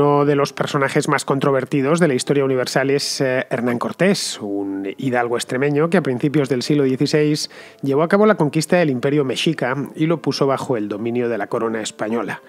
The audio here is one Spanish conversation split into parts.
uno de los personajes más controvertidos de la historia universal es eh, Hernán Cortés, un hidalgo extremeño que a principios del siglo XVI llevó a cabo la conquista del imperio mexica y lo puso bajo el dominio de la corona española.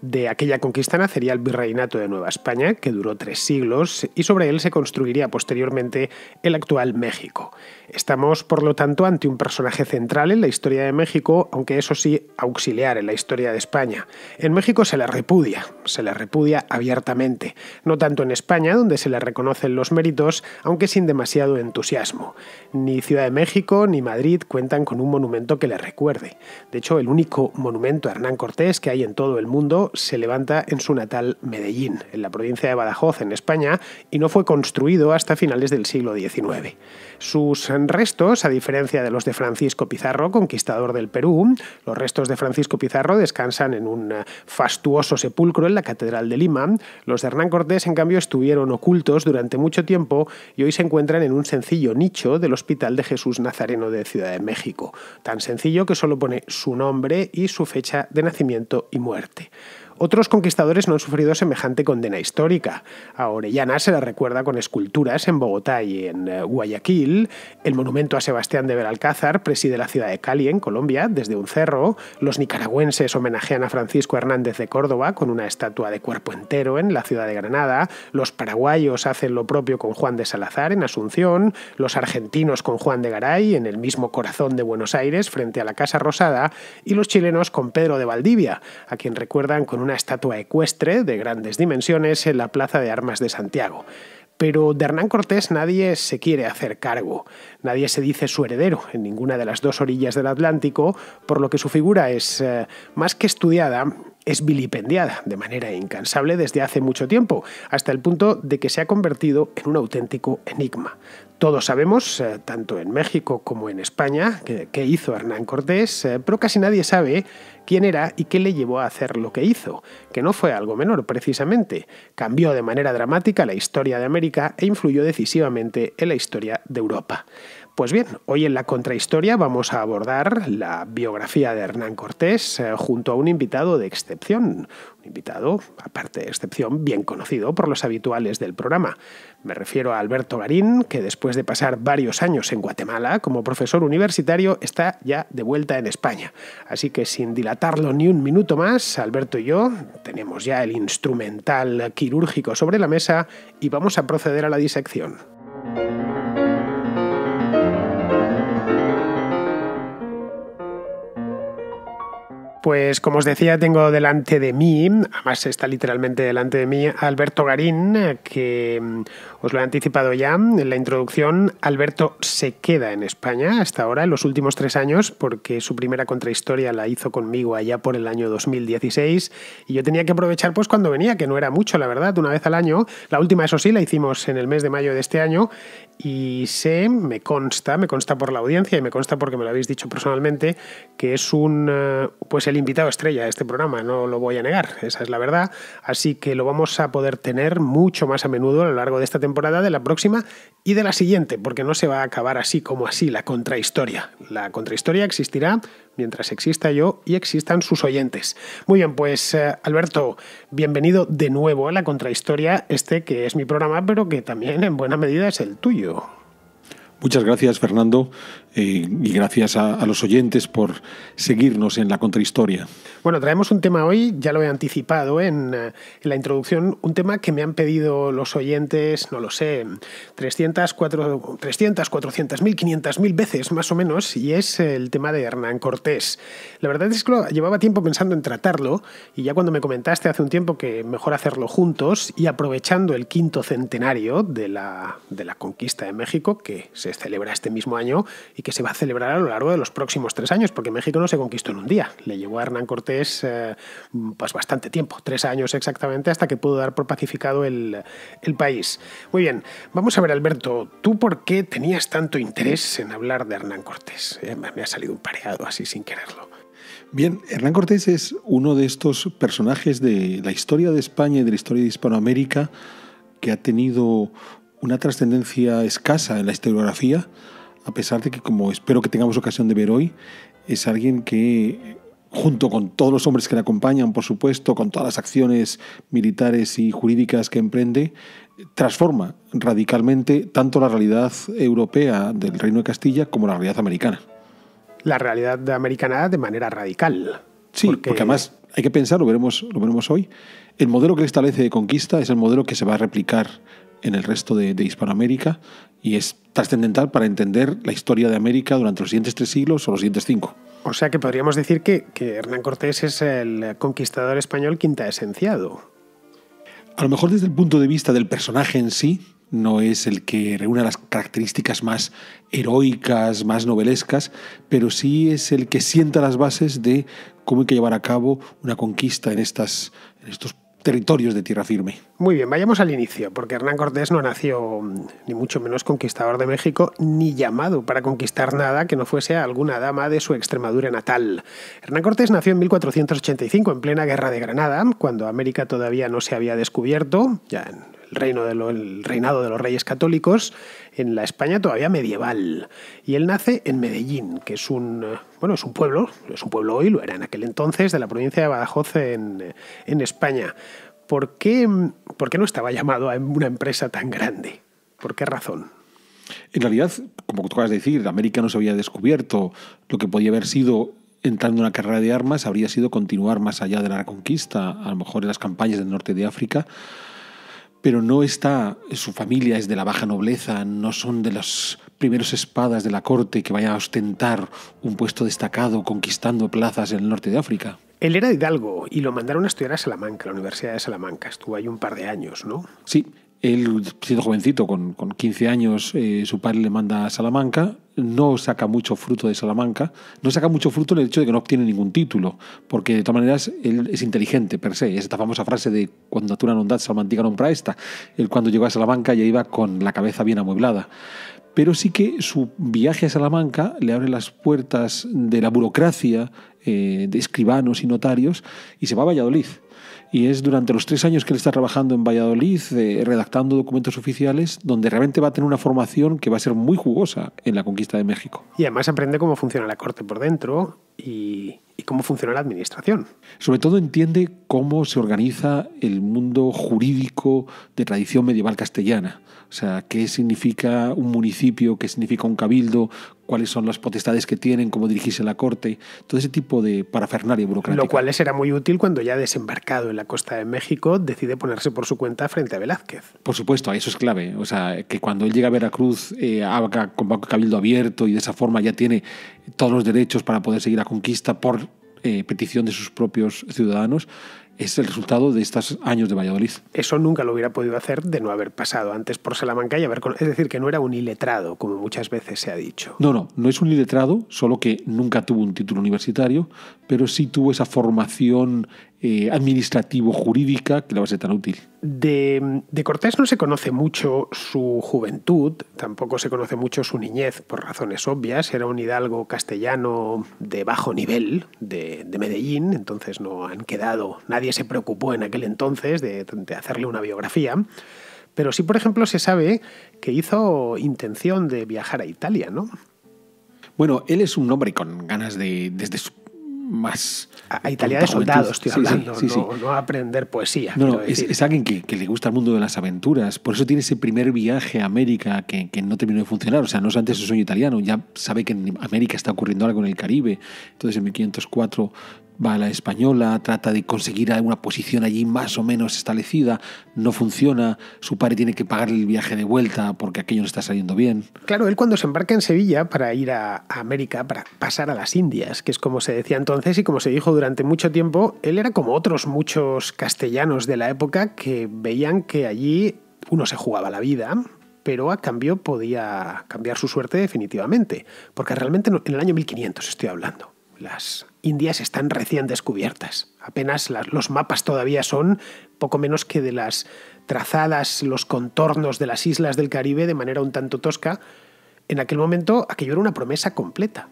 De aquella conquista nacería el Virreinato de Nueva España, que duró tres siglos, y sobre él se construiría posteriormente el actual México. Estamos, por lo tanto, ante un personaje central en la historia de México, aunque eso sí, auxiliar en la historia de España. En México se le repudia, se le repudia abiertamente, no tanto en España, donde se le reconocen los méritos, aunque sin demasiado entusiasmo. Ni Ciudad de México ni Madrid cuentan con un monumento que le recuerde. De hecho, el único monumento a Hernán Cortés que hay en todo el mundo se levanta en su natal Medellín, en la provincia de Badajoz, en España, y no fue construido hasta finales del siglo XIX. Sus restos, a diferencia de los de Francisco Pizarro, conquistador del Perú, los restos de Francisco Pizarro descansan en un fastuoso sepulcro en la Catedral de Lima. Los de Hernán Cortés, en cambio, estuvieron ocultos durante mucho tiempo y hoy se encuentran en un sencillo nicho del Hospital de Jesús Nazareno de Ciudad de México. Tan sencillo que solo pone su nombre y su fecha de nacimiento y muerte. Otros conquistadores no han sufrido semejante condena histórica. A Orellana se la recuerda con esculturas en Bogotá y en eh, Guayaquil, el monumento a Sebastián de Belalcázar preside la ciudad de Cali, en Colombia, desde un cerro, los nicaragüenses homenajean a Francisco Hernández de Córdoba con una estatua de cuerpo entero en la ciudad de Granada, los paraguayos hacen lo propio con Juan de Salazar en Asunción, los argentinos con Juan de Garay en el mismo corazón de Buenos Aires frente a la Casa Rosada y los chilenos con Pedro de Valdivia, a quien recuerdan con una estatua ecuestre de grandes dimensiones en la Plaza de Armas de Santiago. Pero de Hernán Cortés nadie se quiere hacer cargo, nadie se dice su heredero en ninguna de las dos orillas del Atlántico, por lo que su figura es eh, más que estudiada, es vilipendiada de manera incansable desde hace mucho tiempo, hasta el punto de que se ha convertido en un auténtico enigma. Todos sabemos, eh, tanto en México como en España, qué hizo Hernán Cortés, eh, pero casi nadie sabe quién era y qué le llevó a hacer lo que hizo, que no fue algo menor precisamente. Cambió de manera dramática la historia de América e influyó decisivamente en la historia de Europa. Pues bien, hoy en la contrahistoria vamos a abordar la biografía de Hernán Cortés eh, junto a un invitado de excepción, un invitado, aparte de excepción, bien conocido por los habituales del programa. Me refiero a Alberto Garín, que después de pasar varios años en Guatemala como profesor universitario está ya de vuelta en España. Así que sin dilatarlo ni un minuto más, Alberto y yo tenemos ya el instrumental quirúrgico sobre la mesa y vamos a proceder a la disección. Pues como os decía, tengo delante de mí, además está literalmente delante de mí, Alberto Garín, que mm, os lo he anticipado ya en la introducción. Alberto se queda en España hasta ahora, en los últimos tres años, porque su primera contrahistoria la hizo conmigo allá por el año 2016. Y yo tenía que aprovechar pues cuando venía, que no era mucho, la verdad, una vez al año. La última, eso sí, la hicimos en el mes de mayo de este año. Y sé, me consta, me consta por la audiencia y me consta porque me lo habéis dicho personalmente, que es un eh, pues el invitado estrella de este programa, no lo voy a negar, esa es la verdad. Así que lo vamos a poder tener mucho más a menudo a lo largo de esta temporada, de la próxima y de la siguiente, porque no se va a acabar así como así la contrahistoria. La contrahistoria existirá mientras exista yo y existan sus oyentes. Muy bien, pues eh, Alberto, bienvenido de nuevo a la contrahistoria, este que es mi programa, pero que también en buena medida es el tuyo. Muchas gracias, Fernando. Eh, y gracias a, los oyentes por seguirnos en la contrahistoria. Bueno, traemos un tema hoy, ya lo he anticipado en, eh, la introducción, un tema que me han pedido los oyentes, no lo sé, 300, 400, 400 mil, 500 mil veces más o menos, y es el tema de Hernán Cortés. La verdad es que llevaba tiempo pensando en tratarlo, y ya cuando me comentaste hace un tiempo que mejor hacerlo juntos, y aprovechando el quinto centenario de la, de la conquista de México, que se celebra este mismo año, y que se va a celebrar a lo largo de los próximos tres años, porque México no se conquistó en un día. Le llevó a Hernán Cortés eh, pues bastante tiempo, tres años exactamente, hasta que pudo dar por pacificado el, país. Muy bien, vamos a ver, Alberto, ¿tú por qué tenías tanto interés en hablar de Hernán Cortés? Eh, me ha salido un pareado así sin quererlo. Bien, Hernán Cortés es uno de estos personajes de la historia de España y de la historia de Hispanoamérica que ha tenido una trascendencia escasa en la historiografía, a pesar de que, como espero que tengamos ocasión de ver hoy, es alguien que, junto con todos los hombres que le acompañan, por supuesto, con todas las acciones militares y jurídicas que emprende, transforma radicalmente tanto la realidad europea del Reino de Castilla como la realidad americana. La realidad americana de manera radical. Sí, porque, además hay que pensar, lo veremos, lo veremos hoy, el modelo que establece de conquista es el modelo que se va a replicar en el resto de Hispanoamérica, y es trascendental para entender la historia de América durante los siguientes tres siglos o los siguientes cinco. O sea que podríamos decir que, Hernán Cortés es el conquistador español quinta esenciado. A lo mejor desde el punto de vista del personaje en sí, no es el que reúne las características más heroicas, más novelescas, pero sí es el que sienta las bases de cómo hay que llevar a cabo una conquista en, estas, en estos territorios de tierra firme. Muy bien, vayamos al inicio, porque Hernán Cortés no nació mm, ni mucho menos conquistador de México, ni llamado para conquistar nada que no fuese alguna dama de su Extremadura natal. Hernán Cortés nació en 1485, en plena guerra de Granada, cuando América todavía no se había descubierto, ya en reino el reinado de los reyes católicos en la España todavía medieval. Y él nace en Medellín, que es un, eh, bueno, es un pueblo, es un pueblo hoy, lo era en aquel entonces, de la provincia de Badajoz en, eh, en España. ¿Por qué, ¿Por qué no estaba llamado a una empresa tan grande? ¿Por qué razón? En realidad, como tú acabas de decir, América no se había descubierto. Lo que podía haber sido entrando en una carrera de armas habría sido continuar más allá de la conquista, a lo mejor en las campañas del norte de África, pero no está, su familia es de la baja nobleza, no son de las primeros espadas de la corte que vaya a ostentar un puesto destacado conquistando plazas en el norte de África. Él era Hidalgo y lo mandaron a estudiar a Salamanca, a la Universidad de Salamanca. Estuvo ahí un par de años, ¿no? Sí, él, siendo jovencito, con, 15 años, eh, su padre le manda a Salamanca, no saca mucho fruto de Salamanca, no saca mucho fruto en el hecho de que no obtiene ningún título, porque de todas maneras él es inteligente per se, es esta famosa frase de cuando natura non dat, Salamantica non praesta, él cuando llegó a Salamanca ya iba con la cabeza bien amueblada pero sí que su viaje a Salamanca le abre las puertas de la burocracia eh, de escribanos y notarios y se va a Valladolid. Y es durante los tres años que él está trabajando en Valladolid, eh, redactando documentos oficiales, donde realmente va a tener una formación que va a ser muy jugosa en la conquista de México. Y además aprende cómo funciona la corte por dentro, y, cómo funciona la administración. Sobre todo entiende cómo se organiza el mundo jurídico de tradición medieval castellana. O sea, qué significa un municipio, qué significa un cabildo, cuáles son las potestades que tienen, cómo dirigirse la corte, todo ese tipo de parafernalia burocrática. Lo cual le será muy útil cuando ya desembarcado en la costa de México decide ponerse por su cuenta frente a Velázquez. Por supuesto, eso es clave. O sea, que cuando él llega a Veracruz eh, haga con cabildo abierto y de esa forma ya tiene todos los derechos para poder seguir a conquista por eh, petición de sus propios ciudadanos, es el resultado de estos años de Valladolid. Eso nunca lo hubiera podido hacer de no haber pasado antes por Salamanca y haber... Es decir, que no era un iletrado, como muchas veces se ha dicho. No, no, no es un iletrado, solo que nunca tuvo un título universitario, pero sí tuvo esa formación eh, administrativo-jurídica que la va a ser tan útil. De, de, Cortés no se conoce mucho su juventud, tampoco se conoce mucho su niñez, por razones obvias. Era un hidalgo castellano de bajo nivel de, Medellín, entonces no han quedado, nadie se preocupó en aquel entonces de, de hacerle una biografía. Pero sí, por ejemplo, se sabe que hizo intención de viajar a Italia, ¿no? Bueno, él es un hombre con ganas de, desde su más. A Italia de soldados estoy hablando, no, aprender poesía. No, es, alguien que, le gusta el mundo de las aventuras, por eso tiene ese primer viaje a América que, no terminó de funcionar, o sea, no es antes su sueño italiano, ya sabe que en América está ocurriendo algo en el Caribe, entonces en 1504 va a la española, trata de conseguir alguna posición allí más o menos establecida, no funciona, su padre tiene que pagarle el viaje de vuelta porque aquello no está saliendo bien. Claro, él cuando se embarca en Sevilla para ir a, América, para pasar a las Indias, que es como se decía entonces y como se dijo durante mucho tiempo, él era como otros muchos castellanos de la época que veían que allí uno se jugaba la vida, pero a cambio podía cambiar su suerte definitivamente, porque realmente en el año 1500 estoy hablando. Las indias están recién descubiertas. Apenas los mapas todavía son poco menos que de las trazadas, los contornos de las islas del Caribe de manera un tanto tosca. En aquel momento aquello era una promesa completa.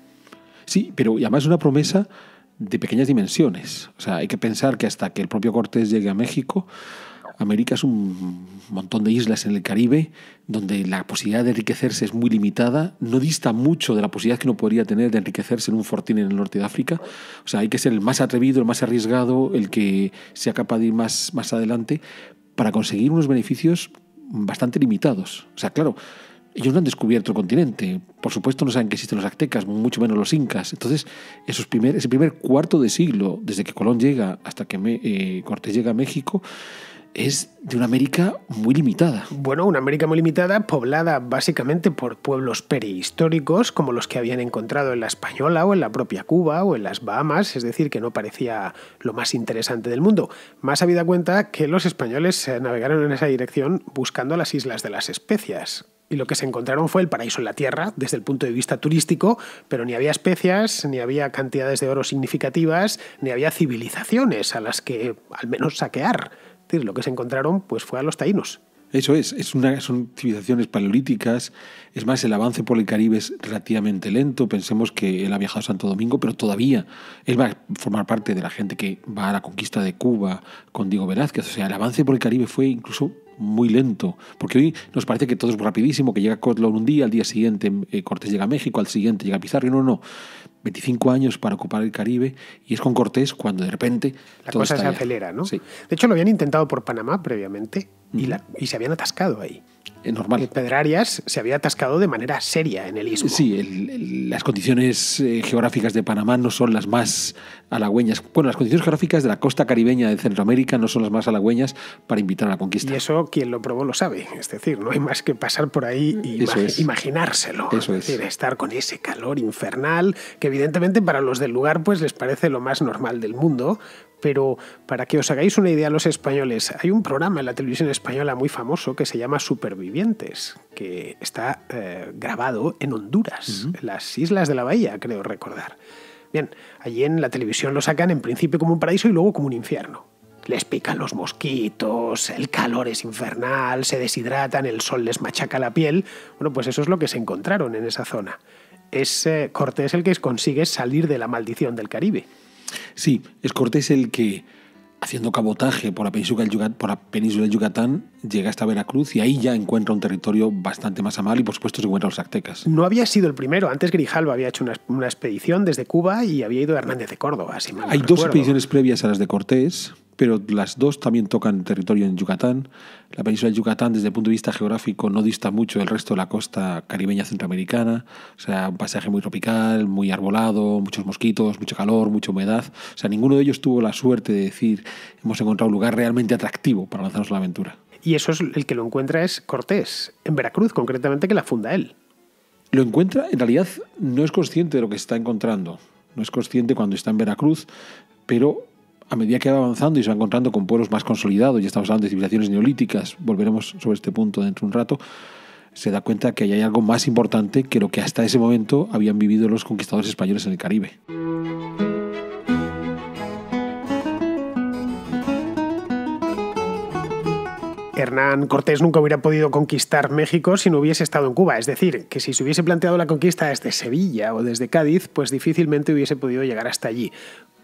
Sí, pero además una promesa de pequeñas dimensiones. O sea, hay que pensar que hasta que el propio Cortés llegue a México, América es un montón de islas en el Caribe donde la posibilidad de enriquecerse es muy limitada, no dista mucho de la posibilidad que uno podría tener de enriquecerse en un fortín en el norte de África. O sea, hay que ser el más atrevido, el más arriesgado, el que sea capaz de ir más, más adelante para conseguir unos beneficios bastante limitados. O sea, claro, ellos no han descubierto el continente. Por supuesto, no saben que existen los aztecas, mucho menos los incas. Entonces, esos ese primer cuarto de siglo, desde que Colón llega hasta que eh, Cortés llega a México, es de una América muy limitada. Bueno, una América muy limitada, poblada básicamente por pueblos prehistóricos, como los que habían encontrado en la Española o en la propia Cuba o en las Bahamas, es decir, que no parecía lo más interesante del mundo. Más habida cuenta que los españoles navegaron en esa dirección buscando las Islas de las Especias, y lo que se encontraron fue el paraíso en la tierra desde el punto de vista turístico, pero ni había especias, ni había cantidades de oro significativas, ni había civilizaciones a las que al menos saquear decir, lo que se encontraron pues fue a los taínos. Eso es, es una, son civilizaciones paleolíticas, es más, el avance por el Caribe es relativamente lento, pensemos que él ha viajado a Santo Domingo, pero todavía él va a formar parte de la gente que va a la conquista de Cuba con Diego Velázquez, o sea, el avance por el Caribe fue incluso muy lento, porque hoy nos parece que todo es rapidísimo, que llega en un día, al día siguiente eh, Cortés llega a México, al siguiente llega Pizarro, no, no, 25 años para ocupar el Caribe y es con Cortés cuando de repente... La cosa se acelera, ¿no? De hecho, lo habían intentado por Panamá previamente y, y se habían atascado ahí. Eh, normal. Pedrarias se había atascado de manera seria en el istmo. Sí, las condiciones eh, geográficas de Panamá no son las más halagüeñas. Bueno, las condiciones geográficas de la costa caribeña de Centroamérica no son las más halagüeñas para invitar a la conquista. Y eso quien lo probó lo sabe. Es decir, no hay más que pasar por ahí y imaginárselo. es. es decir, estar con ese calor infernal que evidentemente para los del lugar pues les parece lo más normal del mundo, pero para que os hagáis una idea los españoles, hay un programa en la televisión española muy famoso que se llama Supervivir que está eh, grabado en Honduras, en las Islas de la Bahía, creo recordar. Bien, allí en la televisión lo sacan en principio como un paraíso y luego como un infierno. Les pican los mosquitos, el calor es infernal, se deshidratan, el sol les machaca la piel. Bueno, pues eso es lo que se encontraron en esa zona. Es Cortés el que consigue salir de la maldición del Caribe. Sí, es Cortés el que, haciendo cabotaje por la península de por la península del Yucatán llega hasta Veracruz y ahí ya encuentra un territorio bastante más amable y por supuesto se encuentra los aztecas. No había sido el primero, antes Grijalva había hecho una, expedición desde Cuba y había ido Hernández de Córdoba. Si Hay dos expediciones previas a las de Cortés, pero las dos también tocan territorio en Yucatán. La península de Yucatán, desde el punto de vista geográfico, no dista mucho del resto de la costa caribeña centroamericana. O sea, un pasaje muy tropical, muy arbolado, muchos mosquitos, mucho calor, mucha humedad. O sea, ninguno de ellos tuvo la suerte de decir, hemos encontrado un lugar realmente atractivo para lanzarnos a la aventura. Y eso es el que lo encuentra es Cortés, en Veracruz, concretamente, que la funda él. Lo encuentra, en realidad no es consciente de lo que está encontrando. No es consciente cuando está en Veracruz, pero a medida que va avanzando y se va encontrando con pueblos más consolidados, y estamos hablando de civilizaciones neolíticas, volveremos sobre este punto dentro de un rato, se da cuenta que ahí hay algo más importante que lo que hasta ese momento habían vivido los conquistadores españoles en el Caribe. Hernán Cortés nunca hubiera podido conquistar México si no hubiese estado en Cuba. Es decir, que si se hubiese planteado la conquista desde Sevilla o desde Cádiz, pues difícilmente hubiese podido llegar hasta allí.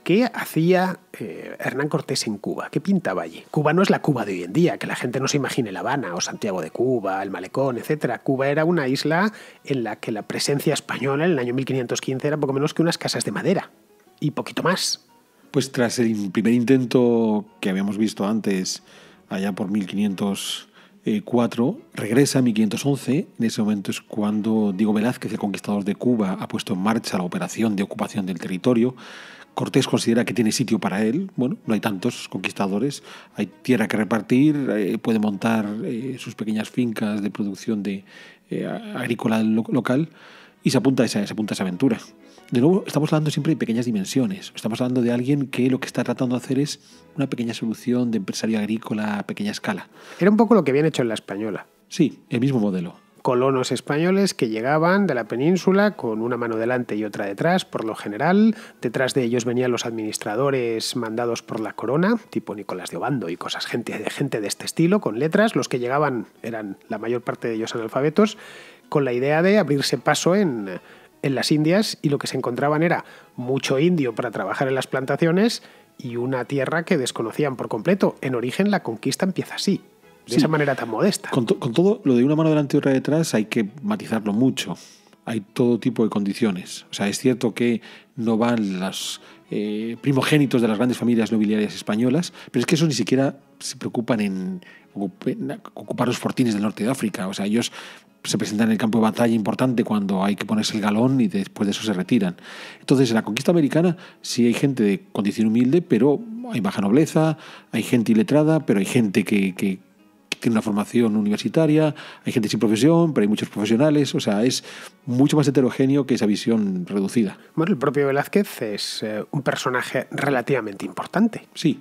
¿Qué hacía eh, Hernán Cortés en Cuba? ¿Qué pintaba allí? Cuba no es la Cuba de hoy en día, que la gente no se imagine La Habana o Santiago de Cuba, el Malecón, etc. Cuba era una isla en la que la presencia española en el año 1515 era poco menos que unas casas de madera y poquito más. Pues tras el primer intento que habíamos visto antes allá por 1504, regresa a 1511, en ese momento es cuando Diego Velázquez, el conquistador de Cuba, ha puesto en marcha la operación de ocupación del territorio, Cortés considera que tiene sitio para él. Bueno, no hay tantos conquistadores, hay tierra que repartir, eh, puede montar eh, sus pequeñas fincas de producción de, eh, agrícola local y se apunta, a esa, se aventura. De nuevo, estamos hablando siempre de pequeñas dimensiones. Estamos hablando de alguien que lo que está tratando de hacer es una pequeña solución de empresario agrícola a pequeña escala. Era un poco lo que habían hecho en la española. Sí, el mismo modelo colonos españoles que llegaban de la península con una mano delante y otra detrás, por lo general. Detrás de ellos venían los administradores mandados por la corona, tipo Nicolás de Obando y cosas, gente, gente de este estilo, con letras. Los que llegaban eran la mayor parte de ellos analfabetos, con la idea de abrirse paso en, las Indias y lo que se encontraban era mucho indio para trabajar en las plantaciones y una tierra que desconocían por completo. En origen la conquista empieza así, de esa manera tan modesta. Con, todo, lo de una mano delante y otra detrás hay que matizarlo mucho. Hay todo tipo de condiciones. O sea, es cierto que no van los eh, primogénitos de las grandes familias nobiliarias españolas, pero es que eso ni siquiera se preocupan en, ocupar los fortines del norte de África. O sea, ellos se presentan en el campo de batalla importante cuando hay que ponerse el galón y después de eso se retiran. Entonces, en la conquista americana sí hay gente de condición humilde, pero hay baja nobleza, hay gente iletrada, pero hay gente que, tiene una formación universitaria, hay gente sin profesión, pero hay muchos profesionales, o sea, es mucho más heterogéneo que esa visión reducida. Bueno, el propio Velázquez es eh, un personaje relativamente importante. Sí,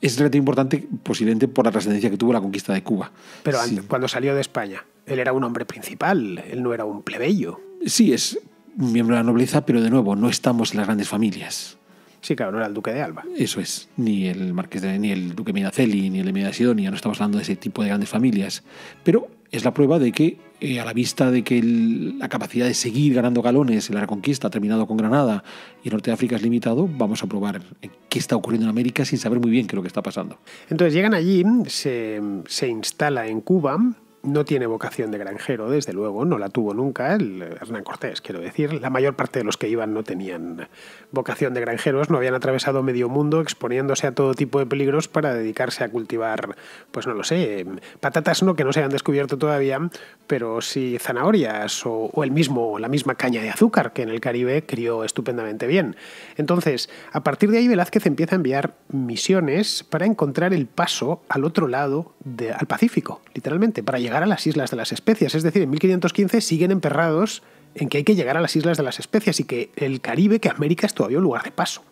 es realmente importante posiblemente por la trascendencia que tuvo la conquista de Cuba. Pero cuando salió de España, él era un hombre principal, él no era un plebeyo. Sí, es miembro de la nobleza, pero de nuevo, no estamos en las grandes familias. Sí, claro, no era el duque de Alba. Eso es, ni el marqués de, ni el duque minaceli ni el de ya no estamos hablando de ese tipo de grandes familias. Pero es la prueba de que eh, a la vista de que la capacidad de seguir ganando galones en la Reconquista ha terminado con Granada y norte de África es limitado, vamos a probar qué está ocurriendo en América sin saber muy bien qué es lo que está pasando. Entonces llegan allí, se, se instala en Cuba, no tiene vocación de granjero, desde luego, no la tuvo nunca el Hernán Cortés, quiero decir. La mayor parte de los que iban no tenían vocación de granjeros, no habían atravesado medio mundo exponiéndose a todo tipo de peligros para dedicarse a cultivar, pues no lo sé, patatas no que no se han descubierto todavía, pero sí zanahorias o, el mismo, la misma caña de azúcar que en el Caribe crió estupendamente bien. Entonces, a partir de ahí Velázquez empieza a enviar misiones para encontrar el paso al otro lado, de, al Pacífico, literalmente, para llegar llegar a las Islas de las Especias. Es decir, en 1515 siguen emperrados en que hay que llegar a las Islas de las Especias y que el Caribe, que América es todavía un lugar de paso.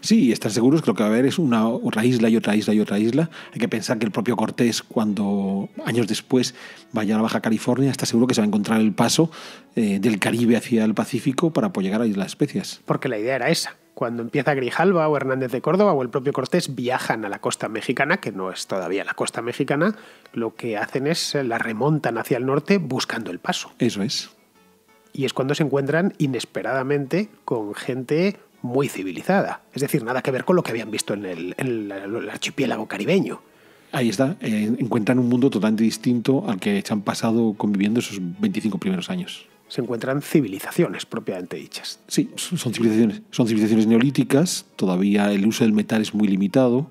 Sí, están seguros que lo que va a haber es una otra isla y otra isla y otra isla. Hay que pensar que el propio Cortés, cuando años después vaya a la Baja California, está seguro que se va a encontrar el paso eh, del Caribe hacia el Pacífico para poder llegar a Islas Especias. Porque la idea era esa. Cuando empieza Grijalva o Hernández de Córdoba o el propio Cortés viajan a la costa mexicana, que no es todavía la costa mexicana, lo que hacen es eh, la remontan hacia el norte buscando el paso. Eso es. Y es cuando se encuentran inesperadamente con gente muy civilizada, es decir, nada que ver con lo que habían visto en el, archipiélago caribeño. Ahí está, eh, encuentran un mundo totalmente distinto al que se han pasado conviviendo esos 25 primeros años se encuentran civilizaciones propiamente dichas. Sí, son civilizaciones. Son civilizaciones neolíticas, todavía el uso del metal es muy limitado,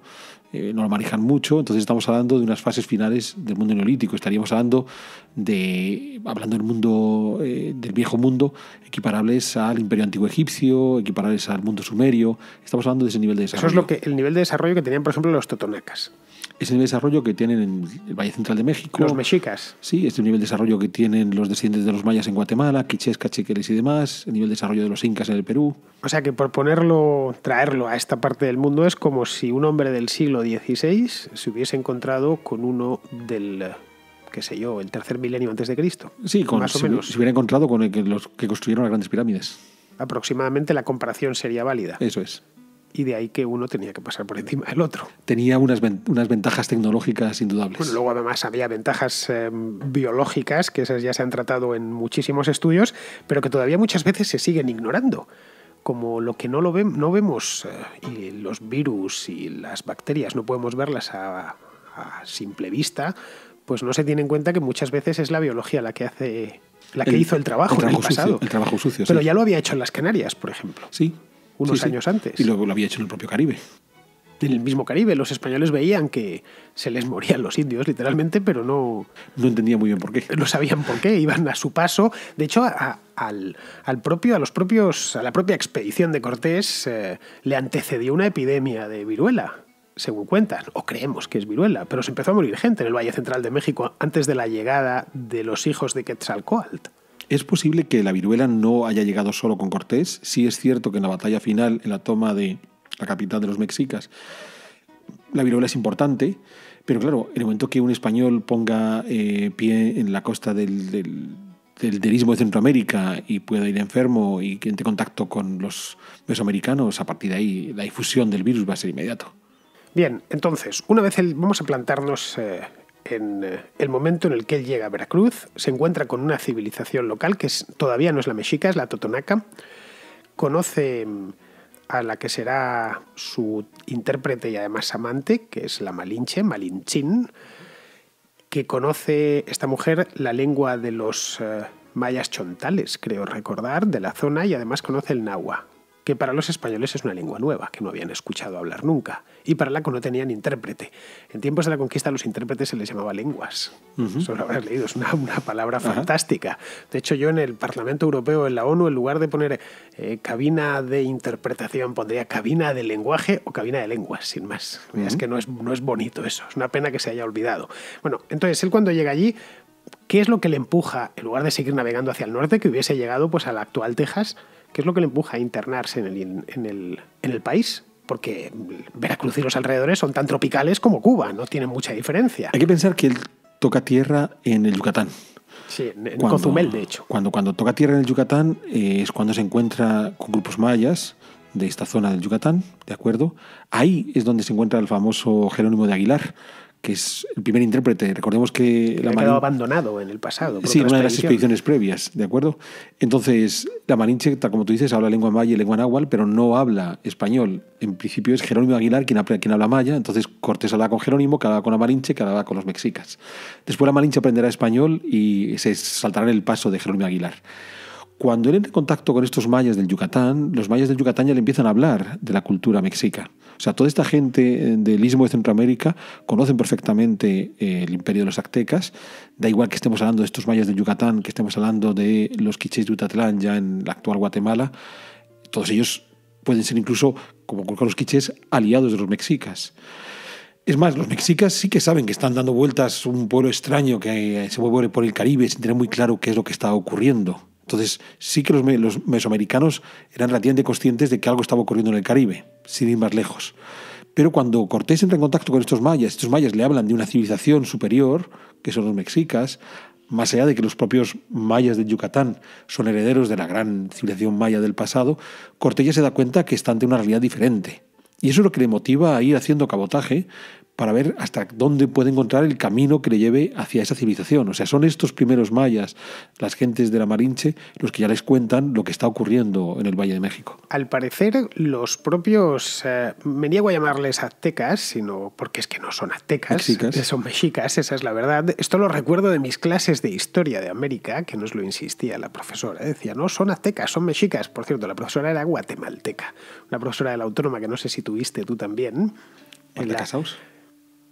eh, no lo manejan mucho, entonces estamos hablando de unas fases finales del mundo neolítico, estaríamos hablando de, hablando del mundo, eh, del viejo mundo, equiparables al imperio antiguo egipcio, equiparables al mundo sumerio, estamos hablando de ese nivel de desarrollo. Eso es lo que, el nivel de desarrollo que tenían, por ejemplo, los totonacas es el nivel de desarrollo que tienen en el Valle Central de México. Los mexicas. Sí, es el nivel de desarrollo que tienen los descendientes de los mayas en Guatemala, quichés, cachiqueles y demás, el nivel de desarrollo de los incas en el Perú. O sea que por ponerlo, traerlo a esta parte del mundo es como si un hombre del siglo XVI se hubiese encontrado con uno del qué sé yo, el tercer milenio antes de Cristo. Sí, se, hubiera encontrado con los que construyeron las grandes pirámides. Aproximadamente la comparación sería válida. Eso es y de ahí que uno tenía que pasar por encima del otro. Tenía unas, unas ventajas tecnológicas indudables. Bueno, luego además había ventajas eh, biológicas, que esas ya se han tratado en muchísimos estudios, pero que todavía muchas veces se siguen ignorando como lo que no lo vemos no vemos eh, los virus y las bacterias no podemos verlas a, simple vista, pues no se tiene en cuenta que muchas veces es la biología la que hace la que hizo el trabajo, el trabajo pasado. Sucio, el trabajo sucio. Pero ya lo había hecho en las Canarias, por ejemplo. Sí, unos años antes. Y luego lo había hecho en el propio Caribe. En el mismo Caribe, los españoles veían que se les morían los indios, literalmente, pero no... No entendía muy bien por qué. No sabían por qué, iban a su paso. De hecho, a, al, propio, a los propios, a la propia expedición de Cortés eh, le antecedió una epidemia de viruela según cuentan, o creemos que es viruela, pero se empezó a morir gente en el Valle Central de México antes de la llegada de los hijos de Quetzalcoatl. Es posible que la viruela no haya llegado solo con Cortés. Sí es cierto que en la batalla final, en la toma de la capital de los mexicas, la viruela es importante, pero claro, en el momento que un español ponga eh, pie en la costa del, del, de Centroamérica y pueda ir enfermo y que entre contacto con los mesoamericanos, a partir de ahí la difusión del virus va a ser inmediato. Bien, entonces, una vez vamos a plantarnos eh, en eh, el momento en el que él llega a Veracruz, se encuentra con una civilización local que todavía no es la mexica, es la totonaca, conoce mm, a la que será su intérprete y además amante, que es la malinche, malinchín, que conoce esta mujer la lengua de los eh, mayas chontales, creo recordar, de la zona y además conoce el nahua, que para los españoles es una lengua nueva, que no habían escuchado hablar nunca, y para la que no tenían intérprete. En tiempos de la conquista a los intérpretes se les llamaba lenguas. Eso lo habrás leído, es una, palabra fantástica. De hecho, yo en el Parlamento Europeo, en la ONU, en lugar de poner eh, cabina de interpretación, pondría cabina de lenguaje o cabina de lenguas, sin más. Es que no es, no es bonito eso, es una pena que se haya olvidado. Bueno, entonces él cuando llega allí ¿qué es lo que le empuja, en lugar de seguir navegando hacia el norte, que hubiese llegado pues, a la actual Texas ¿Qué es lo que le empuja a internarse en el, en el, en el país? Porque Veracruz y los alrededores son tan tropicales como Cuba, no tienen mucha diferencia. Hay que pensar que él toca tierra en el Yucatán. Sí, en Cozumel, de hecho. Cuando, cuando toca tierra en el Yucatán eh, es cuando se encuentra con grupos mayas de esta zona del Yucatán, ¿de acuerdo? Ahí es donde se encuentra el famoso Jerónimo de Aguilar, que es el primer intérprete. Recordemos que... que la ha quedado abandonado en el pasado. Por una de las expediciones previas, ¿de acuerdo? Entonces, la Malinche, como tú dices, habla lengua maya y lengua náhuatl, pero no habla español. En principio es Jerónimo Aguilar quien, quien habla maya, entonces Cortés habla con Jerónimo, que habla con la Malinche, que habla con los mexicas. Después la Malinche aprenderá español y se saltará el paso de Jerónimo Aguilar. Cuando él entra en contacto con estos mayas del Yucatán, los mayas del Yucatán ya le empiezan a hablar de la cultura mexica. O sea, toda esta gente eh, del istmo de Centroamérica conocen perfectamente eh, el imperio de los aztecas. Da igual que estemos hablando de estos mayas del Yucatán, que estemos hablando de los quichés de Utatlán, ya en la actual Guatemala. Todos ellos pueden ser incluso, como con los quichés, aliados de los mexicas. Es más, los mexicas sí que saben que están dando vueltas un pueblo extraño que eh, se mueve por el Caribe sin tener muy claro qué es lo que está ocurriendo. Entonces, sí que los, mesoamericanos eran relativamente conscientes de que algo estaba ocurriendo en el Caribe, sin ir más lejos. Pero cuando Cortés entra en contacto con estos mayas, estos mayas le hablan de una civilización superior, que son los mexicas, más allá de que los propios mayas de Yucatán son herederos de la gran civilización maya del pasado, Cortés ya se da cuenta que está ante una realidad diferente. Y eso es lo que le motiva a ir haciendo cabotaje para ver hasta dónde puede encontrar el camino que le lleve hacia esa civilización. O sea, son estos primeros mayas, las gentes de la Marinche, los que ya les cuentan lo que está ocurriendo en el Valle de México. Al parecer, los propios, eh, me niego a llamarles aztecas, sino porque es que no son aztecas, son mexicas, esa es la verdad. Esto lo recuerdo de mis clases de historia de América, que nos lo insistía la profesora. Decía, no, son aztecas, son mexicas. Por cierto, la profesora era guatemalteca, una profesora de la autónoma que no sé si tuviste tú también. En la...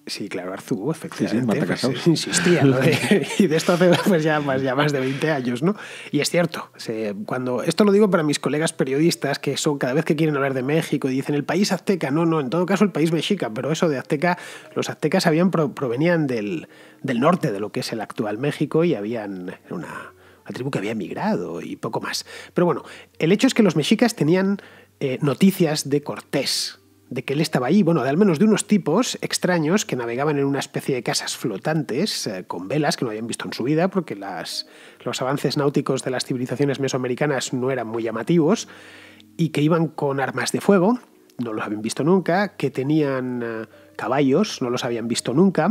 Sí, claro, Arzú, efectivamente. Sí, pues, eh, insistía. y de esto hace pues, ya, más, ya más de 20 años, ¿no? Y es cierto. cuando, esto lo digo para mis colegas periodistas que son cada vez que quieren hablar de México y dicen el país azteca. No, no, en todo caso el país mexica, pero eso de azteca, los aztecas habían, provenían del, del norte de lo que es el actual México y habían una, tribu que había emigrado y poco más. Pero bueno, el hecho es que los mexicas tenían eh, noticias de Cortés de que él estaba ahí, bueno, de al menos de unos tipos extraños que navegaban en una especie de casas flotantes eh, con velas que no habían visto en su vida, porque las, los avances náuticos de las civilizaciones mesoamericanas no eran muy llamativos, y que iban con armas de fuego, no los habían visto nunca, que tenían... Eh, caballos, no los habían visto nunca,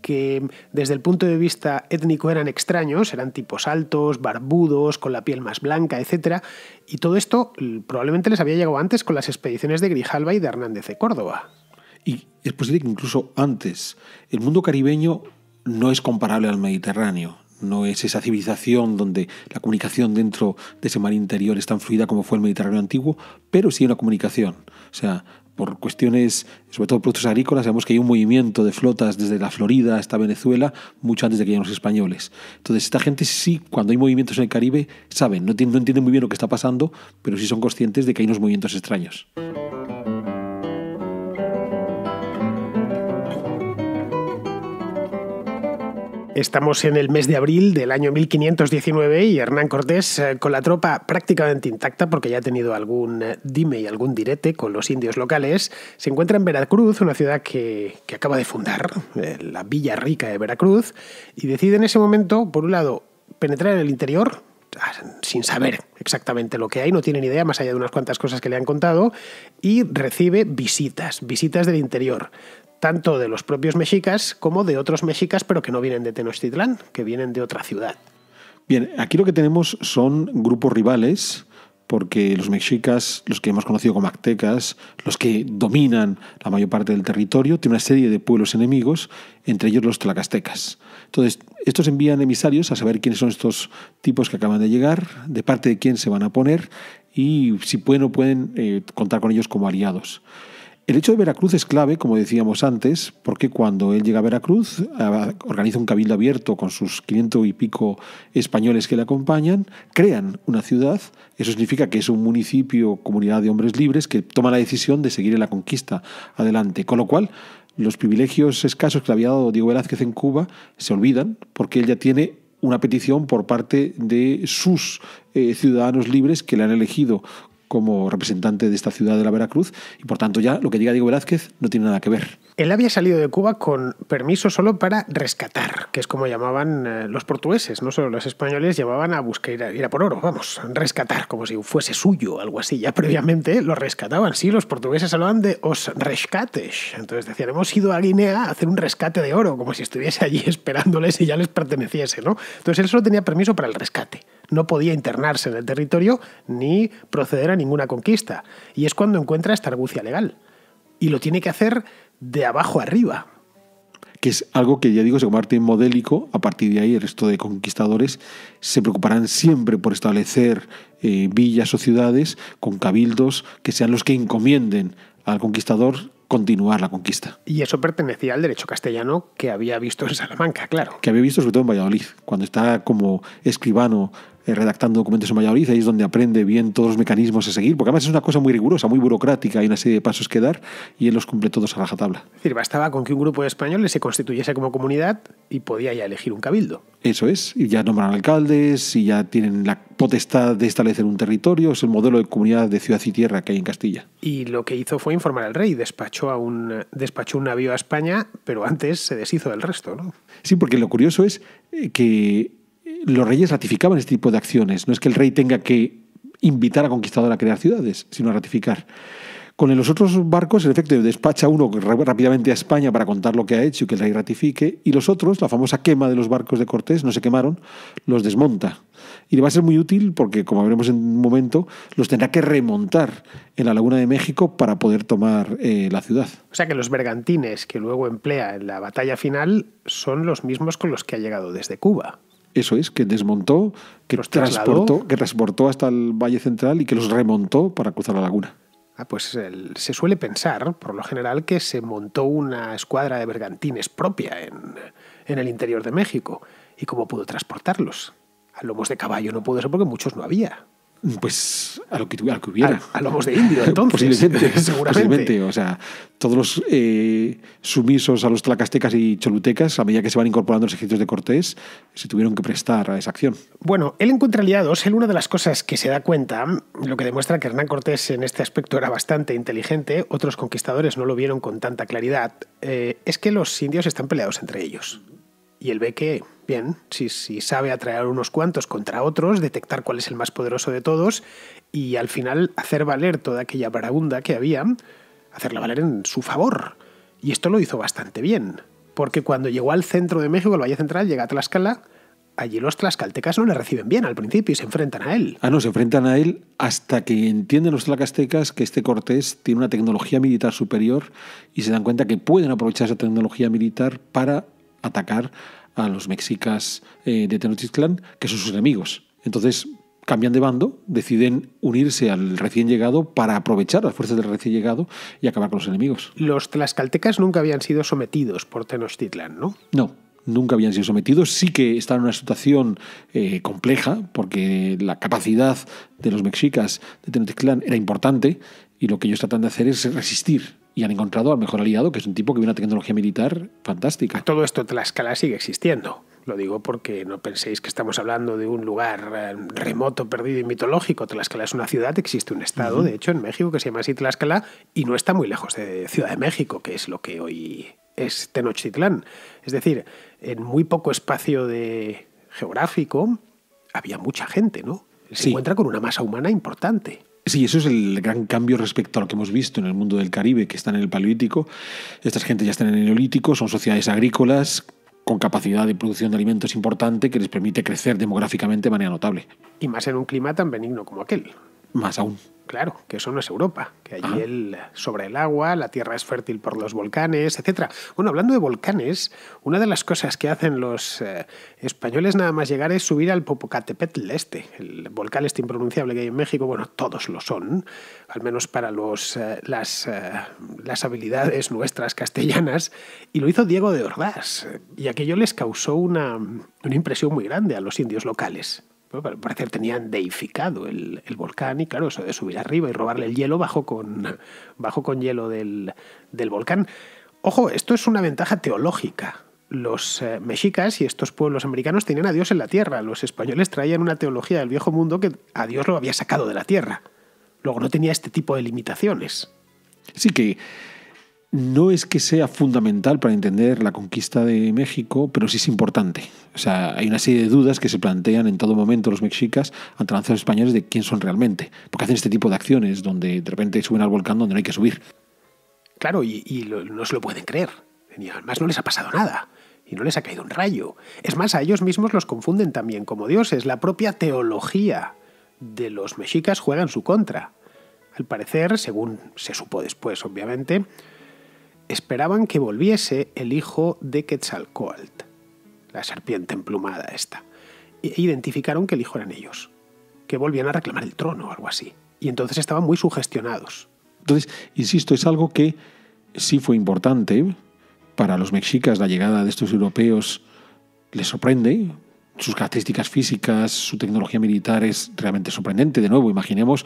que desde el punto de vista étnico eran extraños, eran tipos altos, barbudos, con la piel más blanca, etc. Y todo esto mm, probablemente les había llegado antes con las expediciones de Grijalva y de Hernández de Córdoba. Y es posible que incluso antes. El mundo caribeño no es comparable al Mediterráneo. No es esa civilización donde la comunicación dentro de ese mar interior es tan fluida como fue el Mediterráneo antiguo, pero sí una comunicación. O sea, por cuestiones, sobre todo productos agrícolas, sabemos que hay un movimiento de flotas desde la Florida hasta Venezuela mucho antes de que lleguen los españoles. Entonces, esta gente sí, cuando hay movimientos en el Caribe, saben, no, no entienden muy bien lo que está pasando, pero sí son conscientes de que hay unos movimientos extraños. Estamos en el mes de abril del año 1519 y Hernán Cortés, eh, con la tropa prácticamente intacta, porque ya ha tenido algún eh, dime y algún direte con los indios locales, se encuentra en Veracruz, una ciudad que, acaba de fundar, eh, la Villa Rica de Veracruz, y decide en ese momento, por un lado, penetrar en el interior, ah, sin saber exactamente lo que hay, no tiene ni idea, más allá de unas cuantas cosas que le han contado, y recibe visitas, visitas del interior, tanto de los propios mexicas como de otros mexicas, pero que no vienen de Tenochtitlán, que vienen de otra ciudad. Bien, aquí lo que tenemos son grupos rivales, porque los mexicas, los que hemos conocido como aztecas, los que dominan la mayor parte del territorio, tienen una serie de pueblos enemigos, entre ellos los tlacastecas. Entonces, estos envían emisarios a saber quiénes son estos tipos que acaban de llegar, de parte de quién se van a poner y si pueden o pueden eh, contar con ellos como aliados. El hecho de Veracruz es clave, como decíamos antes, porque cuando él llega a Veracruz, ah, organiza un cabildo abierto con sus 500 y pico españoles que le acompañan, crean una ciudad, eso significa que es un municipio, comunidad de hombres libres, que toma la decisión de seguir en la conquista adelante, con lo cual los privilegios escasos que le había dado Diego Velázquez en Cuba se olvidan, porque él ya tiene una petición por parte de sus eh, ciudadanos libres que le han elegido como representante de esta ciudad de la Veracruz y por tanto ya lo que diga Diego Velázquez no tiene nada que ver. Él había salido de Cuba con permiso solo para rescatar, que es como llamaban eh, los portugueses, no solo los españoles, llamaban a buscar ir a por oro, vamos, rescatar, como si fuese suyo, algo así, ya previamente lo rescataban, sí, los portugueses hablaban de os rescates, entonces decían, hemos ido a Guinea a hacer un rescate de oro, como si estuviese allí esperándoles y ya les perteneciese, ¿no? Entonces él solo tenía permiso para el rescate no podía internarse en el territorio ni proceder a ninguna conquista. Y es cuando encuentra esta argucia legal. Y lo tiene que hacer de abajo arriba. Que es algo que ya digo, se convierte modélico. A partir de ahí, el resto de conquistadores se preocuparán siempre por establecer eh, villas o ciudades con cabildos que sean los que encomienden al conquistador continuar la conquista. Y eso pertenecía al derecho castellano que había visto en Salamanca, claro. Que había visto sobre todo en Valladolid, cuando está como escribano eh, redactando documentos en Valladolid, ahí es donde aprende bien todos los mecanismos a seguir, porque además es una cosa muy rigurosa, muy burocrática, hay una serie de pasos que dar y él los cumple todos a rajatabla. Es decir, bastaba con que un grupo de españoles se constituyese como comunidad y podía ya elegir un cabildo. Eso es, y ya nombran alcaldes y ya tienen la potestad de establecer un territorio, es el modelo de comunidad de ciudad y tierra que hay en Castilla. Y lo que hizo fue informar al rey, despachó, a un, despachó un navío a España, pero antes se deshizo del resto, ¿no? Sí, porque lo curioso es eh, que los reyes ratificaban este tipo de acciones. No es que el rey tenga que invitar a conquistador a crear ciudades, sino a ratificar. Con los otros barcos, en efecto, despacha uno rápidamente a España para contar lo que ha hecho y que el rey ratifique, y los otros, la famosa quema de los barcos de Cortés, no se quemaron, los desmonta. Y le va a ser muy útil porque, como veremos en un momento, los tendrá que remontar en la laguna de México para poder tomar eh, la ciudad. O sea que los bergantines que luego emplea en la batalla final son los mismos con los que ha llegado desde Cuba. Eso es, que desmontó, que los transportó, que transportó hasta el Valle Central y que los remontó para cruzar la laguna. Ah, pues se suele pensar, por lo general, que se montó una escuadra de bergantines propia en, en el interior de México. ¿Y cómo pudo transportarlos? A lomos de caballo no pudo ser porque muchos no había. Pues a lo que, hubiera. A, los lobos de indio, entonces. Posiblemente. seguramente. O sea, todos los eh, sumisos a los tlacastecas y cholutecas, a medida que se van incorporando los ejércitos de Cortés, se tuvieron que prestar a esa acción. Bueno, él encuentra aliados. Él, una de las cosas que se da cuenta, lo que demuestra que Hernán Cortés en este aspecto era bastante inteligente, otros conquistadores no lo vieron con tanta claridad, eh, es que los indios están peleados entre ellos. Y él ve que, bien, si, sabe atraer unos cuantos contra otros, detectar cuál es el más poderoso de todos y al final hacer valer toda aquella barabunda que había, hacerla valer en su favor. Y esto lo hizo bastante bien, porque cuando llegó al centro de México, al Valle Central, llega a Tlaxcala, allí los tlaxcaltecas no le reciben bien al principio y se enfrentan a él. Ah, no, se enfrentan a él hasta que entienden los tlaxcaltecas que este Cortés tiene una tecnología militar superior y se dan cuenta que pueden aprovechar esa tecnología militar para atacar a los mexicas eh, de Tenochtitlan que son sus enemigos. Entonces cambian de bando, deciden unirse al recién llegado para aprovechar las fuerzas del recién llegado y acabar con los enemigos. Los tlaxcaltecas nunca habían sido sometidos por Tenochtitlan, ¿no? No, nunca habían sido sometidos. Sí que están en una situación eh, compleja, porque la capacidad de los mexicas de Tenochtitlan era importante y lo que ellos tratan de hacer es resistir y han encontrado al mejor aliado, que es un tipo que tiene una tecnología militar fantástica. Todo esto de Tlaxcala sigue existiendo. Lo digo porque no penséis que estamos hablando de un lugar eh, remoto, perdido y mitológico. Tlaxcala es una ciudad, existe un estado, de hecho, en México que se llama así Tlaxcala y no está muy lejos de Ciudad de México, que es lo que hoy es Tenochtitlán. Es decir, en muy poco espacio de geográfico había mucha gente, ¿no? Se encuentra con una masa humana importante. Sí, eso es el gran cambio respecto a lo que hemos visto en el mundo del Caribe, que están en el Paleolítico. Estas gente ya están en el Neolítico, son sociedades agrícolas con capacidad de producción de alimentos importante que les permite crecer demográficamente de manera notable. Y más en un clima tan benigno como aquel. Más aún. Claro, que eso no es Europa, que allí ah. el, sobre el agua, la tierra es fértil por los volcanes, etc. Bueno, hablando de volcanes, una de las cosas que hacen los eh, españoles nada más llegar es subir al Popocatépetl este, el volcán este impronunciable que hay en México, bueno, todos lo son, al menos para los, eh, eh, las, habilidades nuestras castellanas, y lo hizo Diego de Ordaz, y aquello les causó una, una impresión muy grande a los indios locales parecer tenían deificado el, volcán y claro, eso de subir arriba y robarle el hielo bajo con, bajo con hielo del, del volcán. Ojo, esto es una ventaja teológica. Los eh, mexicas y estos pueblos americanos tenían a Dios en la tierra. Los españoles traían una teología del viejo mundo que a Dios lo había sacado de la tierra. Luego no tenía este tipo de limitaciones. Sí, que no es que sea fundamental para entender la conquista de México, pero sí es importante. O sea, hay una serie de dudas que se plantean en todo momento los mexicas ante los españoles de quién son realmente, porque hacen este tipo de acciones donde de repente suben al volcán donde no hay que subir. Claro, y, no se lo pueden creer. Y además no les ha pasado nada. Y no les ha caído un rayo. Es más, a ellos mismos los confunden también como dioses. La propia teología de los mexicas juega en su contra. Al parecer, según se supo después, obviamente, esperaban que volviese el hijo de Quetzalcoatl, la serpiente emplumada esta. E identificaron que el hijo eran ellos, que volvían a reclamar el trono o algo así. Y entonces estaban muy sugestionados. Entonces, insisto, es algo que sí fue importante para los mexicas la llegada de estos europeos. Les sorprende, sus características físicas, su tecnología militar es realmente sorprendente. De nuevo, imaginemos,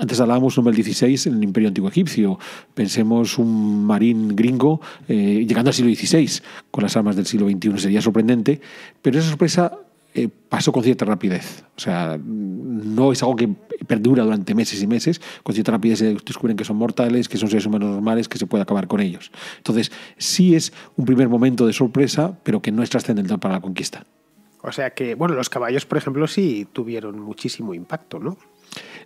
antes hablábamos número 16 en el Imperio Antiguo Egipcio, pensemos un marín gringo eh, llegando al siglo XVI con las armas del siglo XXI, sería sorprendente, pero esa sorpresa eh, pasó con cierta rapidez. O sea, no es algo que perdura durante meses y meses. Con cierta rapidez se descubren que son mortales, que son seres humanos normales, que se puede acabar con ellos. Entonces, sí es un primer momento de sorpresa, pero que no es trascendental para la conquista. O sea que, bueno, los caballos, por ejemplo, sí tuvieron muchísimo impacto, ¿no?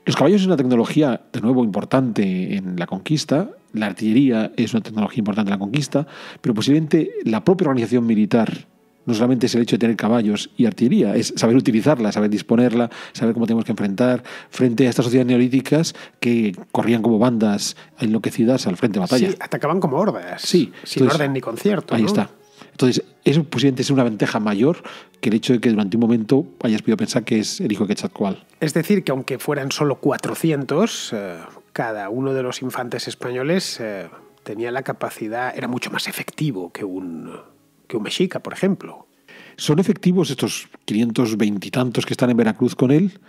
Los caballos es una tecnología, de nuevo, importante en la conquista. La artillería es una tecnología importante en la conquista, pero posiblemente la propia organización militar no solamente es el hecho de tener caballos y artillería, es saber utilizarla, saber disponerla, saber cómo tenemos que enfrentar frente a estas sociedades neolíticas que corrían como bandas enloquecidas al frente de batalla. Sí, atacaban como hordas. Sí. Sin orden ni concierto. Ahí está. Entonces, eso posiblemente pues, es una ventaja mayor que el hecho de que durante un momento hayas podido pensar que es el hijo de Quetzalcoatl. Es decir, que aunque fueran solo 400, eh, cada uno de los infantes españoles eh, tenía la capacidad, era mucho más efectivo que un, que un mexica, por ejemplo. Son efectivos estos 520 y tantos que están en Veracruz con él,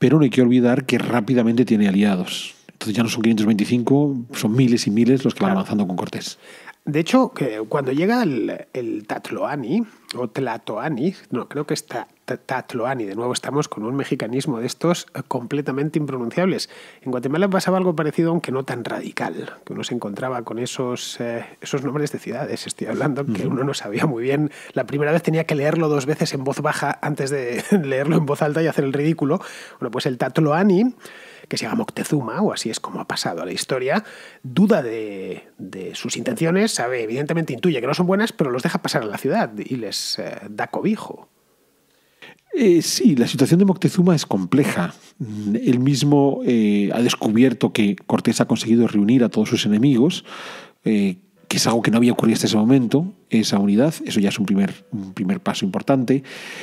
pero no hay que olvidar que rápidamente tiene aliados. Entonces ya no son 525, son miles y miles los que van avanzando con Cortés. De hecho, cuando llega el, Tatloani, o Tlatoani, no, creo que es Tatloani, de nuevo estamos con un mexicanismo de estos eh, completamente impronunciables. En Guatemala pasaba algo parecido, aunque no tan radical, que uno se encontraba con esos, eh, esos nombres de ciudades, estoy hablando, que uno no sabía muy bien. La primera vez tenía que leerlo dos veces en voz baja antes de leerlo en voz alta y hacer el ridículo. Bueno, pues el Tatloani que se llama Moctezuma, o así es como ha pasado a la historia, duda de, sus intenciones, sabe, evidentemente intuye que no son buenas, pero los deja pasar a la ciudad y les eh, da cobijo. Eh, sí, la situación de Moctezuma es compleja. Él mismo eh, ha descubierto que Cortés ha conseguido reunir a todos sus enemigos, que es algo que no había ocurrido hasta ese momento, esa unidad, eso ya es un primer, primer paso importante.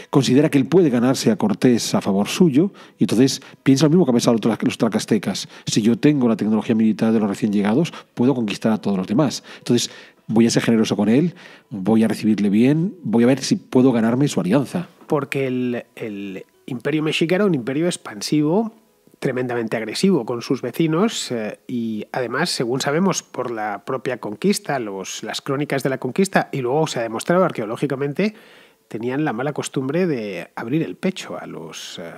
Considera que él puede ganarse a Cortés a favor suyo, y entonces piensa lo mismo que han pensado los tracastecas. Si yo tengo la tecnología militar de los recién llegados, puedo conquistar a todos los demás. Entonces, voy a ser generoso con él, voy a recibirle bien, voy a ver si puedo ganarme su alianza. Porque el, el imperio mexicano era un imperio expansivo tremendamente agresivo con sus vecinos eh, y además, según sabemos por la propia conquista, los, las crónicas de la conquista, y luego se ha demostrado arqueológicamente, tenían la mala costumbre de abrir el pecho a los... Eh,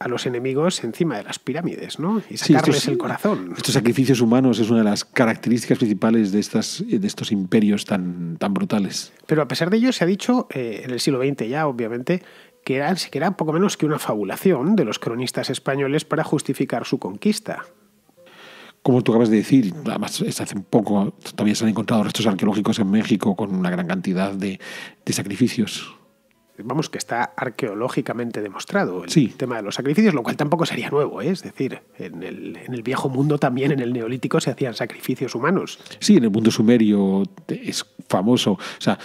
a los enemigos encima de las pirámides, ¿no? Y sacarles el corazón. Estos sacrificios humanos es una de las características principales de, estas, de estos imperios tan, tan brutales. Pero a pesar de ello, se ha dicho eh, en el siglo XX ya, obviamente, que era, que era poco menos que una fabulación de los cronistas españoles para justificar su conquista como tú acabas de decir, además hace un poco todavía se han encontrado restos arqueológicos en México con una gran cantidad de, sacrificios. Vamos, que está arqueológicamente demostrado el tema de los sacrificios, lo cual tampoco sería nuevo, ¿eh? es decir, en el, en el, viejo mundo también, en el neolítico, se hacían sacrificios humanos. Sí, en el mundo sumerio es famoso. O sea,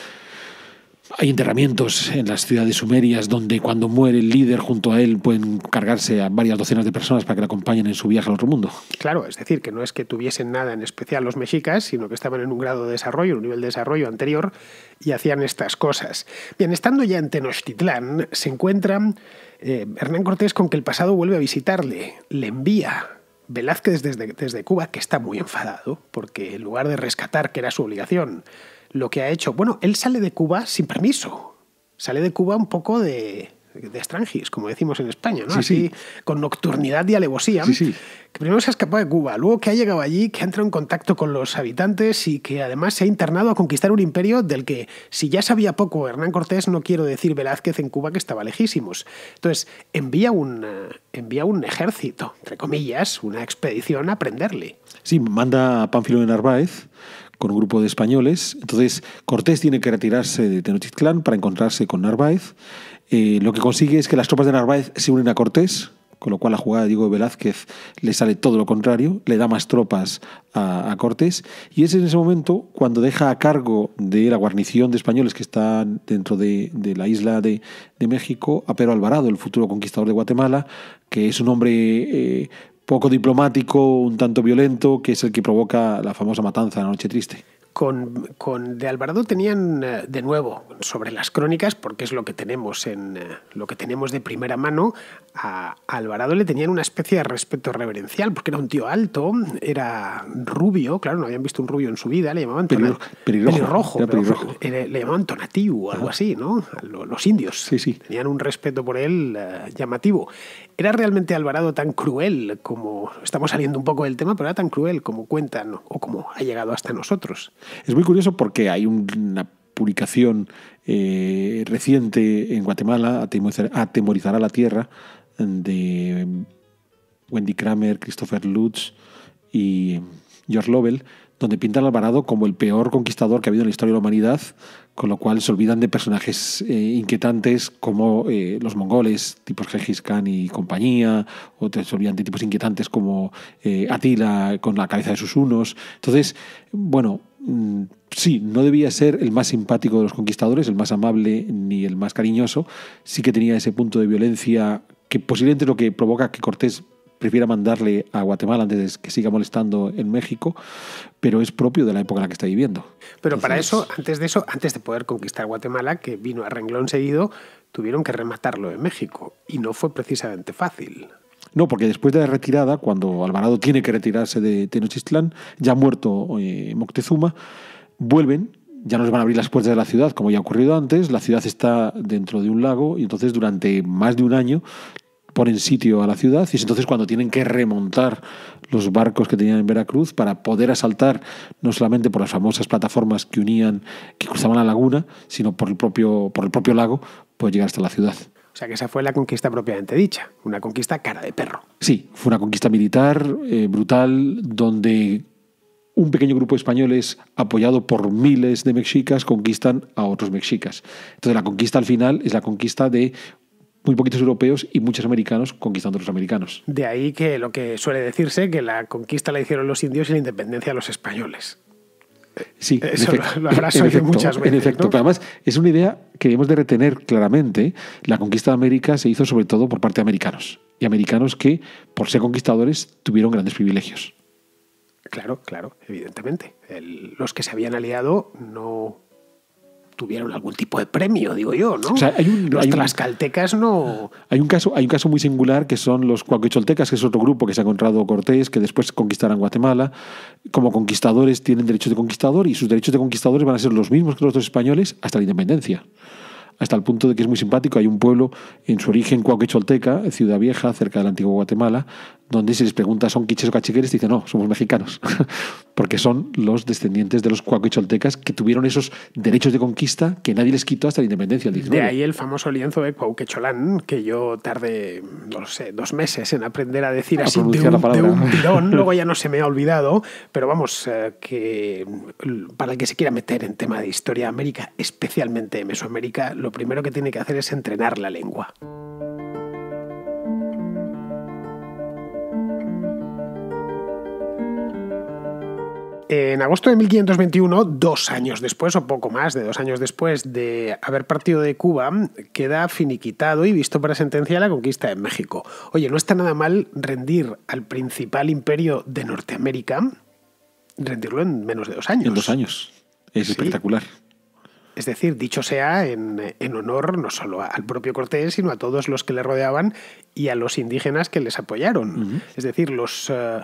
hay enterramientos en las ciudades sumerias donde cuando muere el líder junto a él pueden cargarse a varias docenas de personas para que le acompañen en su viaje al otro mundo. Claro, es decir, que no es que tuviesen nada en especial los mexicas, sino que estaban en un grado de desarrollo, un nivel de desarrollo anterior y hacían estas cosas. Bien, estando ya en Tenochtitlán, se encuentran eh, Hernán Cortés con que el pasado vuelve a visitarle, le envía Velázquez desde, desde, Cuba, que está muy enfadado, porque en lugar de rescatar, que era su obligación, lo que ha hecho. Bueno, él sale de Cuba sin permiso. Sale de Cuba un poco de, de como decimos en España, ¿no? Así, con nocturnidad y alevosía. primero se ha escapado de Cuba, luego que ha llegado allí, que ha entrado en contacto con los habitantes y que además se ha internado a conquistar un imperio del que, si ya sabía poco Hernán Cortés, no quiero decir Velázquez en Cuba que estaba lejísimos. Entonces, envía un, eh, envía un ejército, entre comillas, una expedición a prenderle. Sí, manda a Pánfilo de Narváez con un grupo de españoles. Entonces Cortés tiene que retirarse de Tenochtitlán para encontrarse con Narváez. Eh, lo que consigue es que las tropas de Narváez se unen a Cortés, con lo cual la jugada de Diego Velázquez le sale todo lo contrario, le da más tropas a, Cortés, y es en ese momento cuando deja a cargo de la guarnición de españoles que están dentro de, la isla de, México a Pedro Alvarado, el futuro conquistador de Guatemala, que es un hombre eh, poco diplomático, un tanto violento, que es el que provoca la famosa matanza de la Noche Triste con, con, de Alvarado tenían eh, de nuevo sobre las crónicas, porque es lo que tenemos en eh, lo que tenemos de primera mano, a Alvarado le tenían una especie de respeto reverencial, porque era un tío alto, era rubio, claro, no habían visto un rubio en su vida, le llamaban Le, llamaban Tonatiu o algo ah. así, ¿no? Los indios sí, tenían un respeto por él eh, llamativo. ¿Era realmente Alvarado tan cruel como, estamos saliendo un poco del tema, pero era tan cruel como cuentan o como ha llegado hasta nosotros? Es muy curioso porque hay una publicación eh, reciente en Guatemala, Atemorizará la Tierra, de Wendy Kramer, Christopher Lutz y George Lovell, donde pintan a Alvarado como el peor conquistador que ha habido en la historia de la humanidad, con lo cual se olvidan de personajes eh, inquietantes como eh, los mongoles, tipos Gengis Khan y compañía, o se olvidan de tipos inquietantes como Atila con la cabeza de sus unos. Entonces, bueno, Mm, sí, no debía ser el más simpático de los conquistadores, el más amable ni el más cariñoso, sí que tenía ese punto de violencia que posiblemente es lo que provoca que Cortés prefiera mandarle a Guatemala antes de que siga molestando en México, pero es propio de la época en la que está viviendo. Pero para eso, antes de eso, antes de poder conquistar Guatemala, que vino a renglón seguido, tuvieron que rematarlo en México y no fue precisamente fácil. No, porque después de la retirada, cuando Alvarado tiene que retirarse de Tenochtitlán, ya muerto eh, Moctezuma, vuelven ya no les van a abrir las puertas de la ciudad, como ya ha ocurrido antes. La ciudad está dentro de un lago y entonces durante más de un año ponen sitio a la ciudad y es entonces cuando tienen que remontar los barcos que tenían en Veracruz para poder asaltar no solamente por las famosas plataformas que unían, que cruzaban la laguna, sino por el propio, por el propio lago, pues llegar hasta la ciudad. O sea que esa fue la conquista propiamente dicha, una conquista cara de perro. Sí, fue una conquista militar eh, brutal donde un pequeño grupo de españoles, apoyado por miles de mexicas, conquistan a otros mexicas. Entonces la conquista al final es la conquista de muy poquitos europeos y muchos americanos conquistando a los americanos. De ahí que lo que suele decirse, que la conquista la hicieron los indios y la independencia los españoles. Sí, en efecto, lo, muchas veces. En efecto, pero además es una idea que debemos de retener claramente. La conquista de América se hizo sobre todo por parte de americanos, y americanos que, por ser conquistadores, tuvieron grandes privilegios. Claro, claro, evidentemente. los que se habían aliado no tuvieron algún tipo de premio, digo yo, ¿no? los no... Hay un, caso, hay un caso muy singular que son los cuacocholtecas, que es otro grupo que se ha encontrado Cortés, que después conquistarán Guatemala. Como conquistadores tienen derechos de conquistador y sus derechos de conquistadores van a ser los mismos que los dos españoles hasta la independencia hasta el punto de que es muy simpático. Hay un pueblo en su origen cuauquecholteca, Ciudad Vieja, cerca del antiguo Guatemala, donde si les preguntas son quiches o cachiqueres, dicen, no, somos mexicanos, porque son los descendientes de los cuacuicholtecas que tuvieron esos derechos de conquista que nadie les quitó hasta la independencia De ahí el famoso lienzo de Cuauquecholán, que yo tardé, no sé, dos meses en aprender a decir así de un, la tirón, luego ya no se me ha olvidado, pero vamos, eh, que para el que se quiera meter en tema de historia de América, especialmente de Mesoamérica, lo primero que tiene que hacer es entrenar la lengua. en agosto de 1521, dos años después o poco más de dos años después de haber partido de Cuba, queda finiquitado y visto para sentencia la conquista de México. Oye, no está nada mal rendir al principal imperio de Norteamérica, rendirlo en menos de dos años. En dos años. Es espectacular. Es decir, dicho sea en, honor no solo al propio Cortés, sino a todos los que le rodeaban y a los indígenas que les apoyaron. Es decir, los... Eh,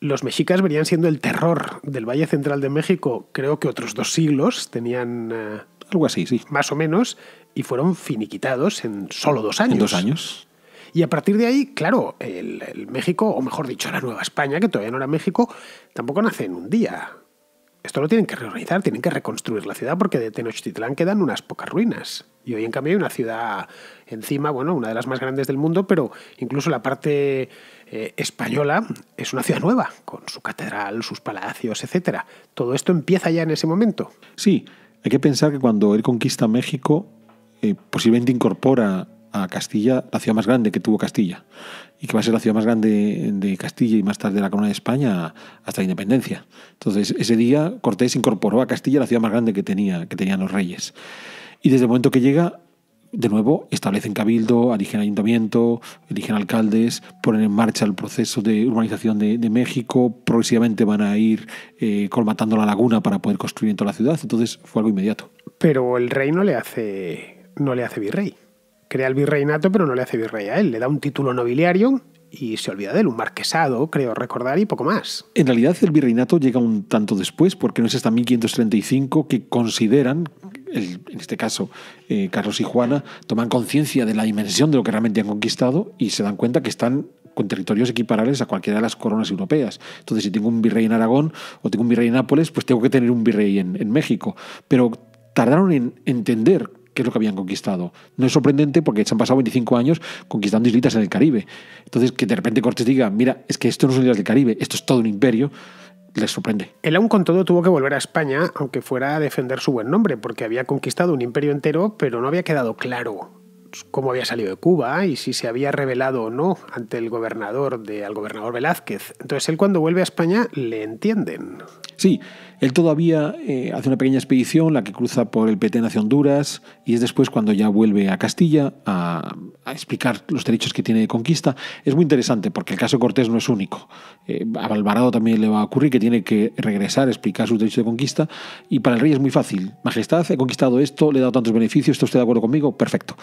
los mexicas venían siendo el terror del Valle Central de México, creo que otros dos siglos, tenían... Eh, Algo así, sí. Más o menos, y fueron finiquitados en solo dos años. En dos años. Y a partir de ahí, claro, el México, o mejor dicho, la Nueva España, que todavía no era México, tampoco nace en un día. Esto lo tienen que reorganizar, tienen que reconstruir la ciudad porque de Tenochtitlán quedan unas pocas ruinas. Y hoy en cambio hay una ciudad encima, bueno, una de las más grandes del mundo, pero incluso la parte eh, española es una ciudad nueva, con su catedral, sus palacios, etc. Todo esto empieza ya en ese momento. Sí, hay que pensar que cuando él conquista México, eh, posiblemente incorpora Castilla, la ciudad más grande que tuvo Castilla, y que va a ser la ciudad más grande de Castilla y más tarde de la Corona de España hasta la independencia. Entonces, ese día Cortés incorporó a Castilla la ciudad más grande que, tenía, que tenían los reyes. Y desde el momento que llega, de nuevo, establecen cabildo, eligen ayuntamiento, eligen alcaldes, ponen en marcha el proceso de urbanización de, México, progresivamente van a ir eh, colmatando la laguna para poder construir en toda la ciudad, entonces fue algo inmediato. Pero el rey le hace, no le hace virrey crea el virreinato, pero no le hace virrey a él, le da un título nobiliario y se olvida de él, un marquesado, creo recordar, y poco más. En realidad el virreinato llega un tanto después, porque no es hasta 1535 que consideran, en este caso eh, Carlos y Juana, toman conciencia de la dimensión de lo que realmente han conquistado y se dan cuenta que están con territorios equiparables a cualquiera de las coronas europeas. Entonces, si tengo un virrey en Aragón o tengo un virrey en Nápoles, pues tengo que tener un virrey en México. Pero tardaron en entender qué es lo que habían conquistado. No es sorprendente porque se han pasado 25 años conquistando islitas en el Caribe. Entonces, que de repente Cortés diga, mira, es que esto no son islas del Caribe, esto es todo un imperio, les sorprende. Él aún con todo tuvo que volver a España, aunque fuera a defender su buen nombre, porque había conquistado un imperio entero, pero no había quedado claro cómo había salido de Cuba y si se había revelado o no ante el gobernador de al gobernador Velázquez. Entonces él cuando vuelve a España le entienden. Sí, él todavía eh, hace una pequeña expedición, la que cruza por el PT hacia Honduras, y es después cuando ya vuelve a Castilla a, explicar los derechos que tiene de conquista. Es muy interesante porque el caso Cortés no es único. Eh, a Alvarado también le va a ocurrir que tiene que regresar a explicar sus derechos de conquista, y para el rey es muy fácil. Majestad, he conquistado esto, le he dado tantos beneficios, ¿está usted de acuerdo conmigo? Perfecto.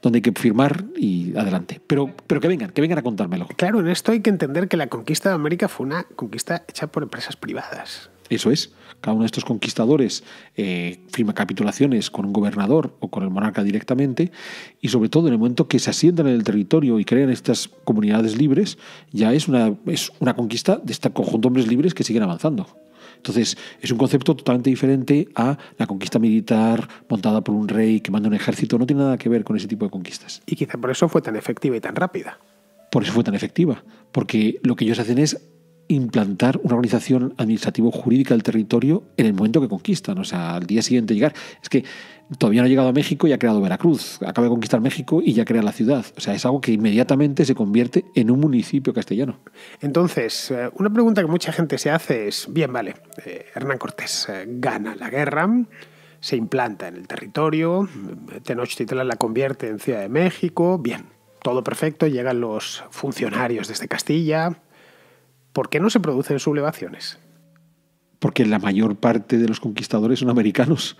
Donde hay que firmar y adelante. Pero, pero que vengan, que vengan a contármelo. Claro, en esto hay que entender que la conquista de América fue una conquista hecha por empresas privadas. Eso es, cada uno de estos conquistadores eh, firma capitulaciones con un gobernador o con el monarca directamente y sobre todo en el momento que se asientan en el territorio y crean estas comunidades libres, ya es una, es una conquista de este conjunto de hombres libres que siguen avanzando. Entonces, es un concepto totalmente diferente a la conquista militar montada por un rey que manda un ejército. No tiene nada que ver con ese tipo de conquistas. Y quizá por eso fue tan efectiva y tan rápida. Por eso fue tan efectiva. Porque lo que ellos hacen es implantar una organización administrativo-jurídica del territorio en el momento que conquistan, o sea, al día siguiente llegar. Es que todavía no ha llegado a México y ha creado Veracruz, acaba de conquistar México y ya crea la ciudad. O sea, es algo que inmediatamente se convierte en un municipio castellano. Entonces, eh, una pregunta que mucha gente se hace es, bien, vale, eh, Hernán Cortés eh, gana la guerra, se implanta en el territorio, Tenochtitlan la convierte en Ciudad de México, bien, todo perfecto, llegan los funcionarios desde Castilla, ¿por qué no se producen sublevaciones? Porque la mayor parte de los conquistadores son americanos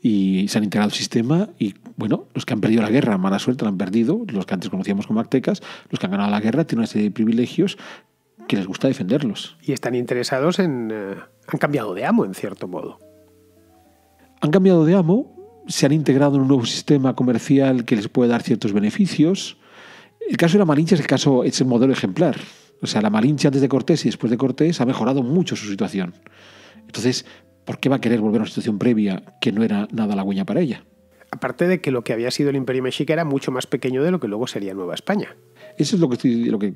y se han integrado al sistema y, bueno, los que han perdido la guerra, mala suerte, la han perdido, los que antes conocíamos como aztecas, los que han ganado la guerra tienen una serie de privilegios que les gusta defenderlos. Y están interesados en... Eh, han cambiado de amo, en cierto modo. Han cambiado de amo, se han integrado en un nuevo sistema comercial que les puede dar ciertos beneficios. El caso de la Malinche es el caso, es el modelo ejemplar. O sea, la Malinche antes de Cortés y después de Cortés ha mejorado mucho su situación. Entonces, ¿por qué va a querer volver a una situación previa que no era nada halagüeña para ella? Aparte de que lo que había sido el Imperio Mexica era mucho más pequeño de lo que luego sería Nueva España. Eso es lo que, lo que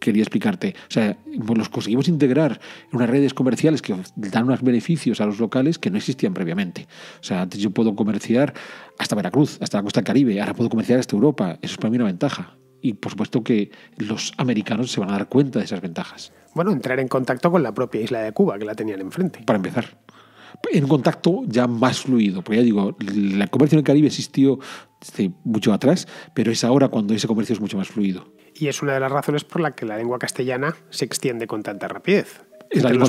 quería explicarte. O sea, los conseguimos integrar en unas redes comerciales que dan unos beneficios a los locales que no existían previamente. O sea, antes yo puedo comerciar hasta Veracruz, hasta la costa del Caribe, ahora puedo comerciar hasta Europa. Eso es para mí una ventaja y por supuesto que los americanos se van a dar cuenta de esas ventajas. Bueno, entrar en contacto con la propia isla de Cuba, que la tenían enfrente. Para empezar. En contacto ya más fluido, porque ya digo, el comercio en el Caribe existió este, mucho atrás, pero es ahora cuando ese comercio es mucho más fluido. Y es una de las razones por la que la lengua castellana se extiende con tanta rapidez. Es la lengua,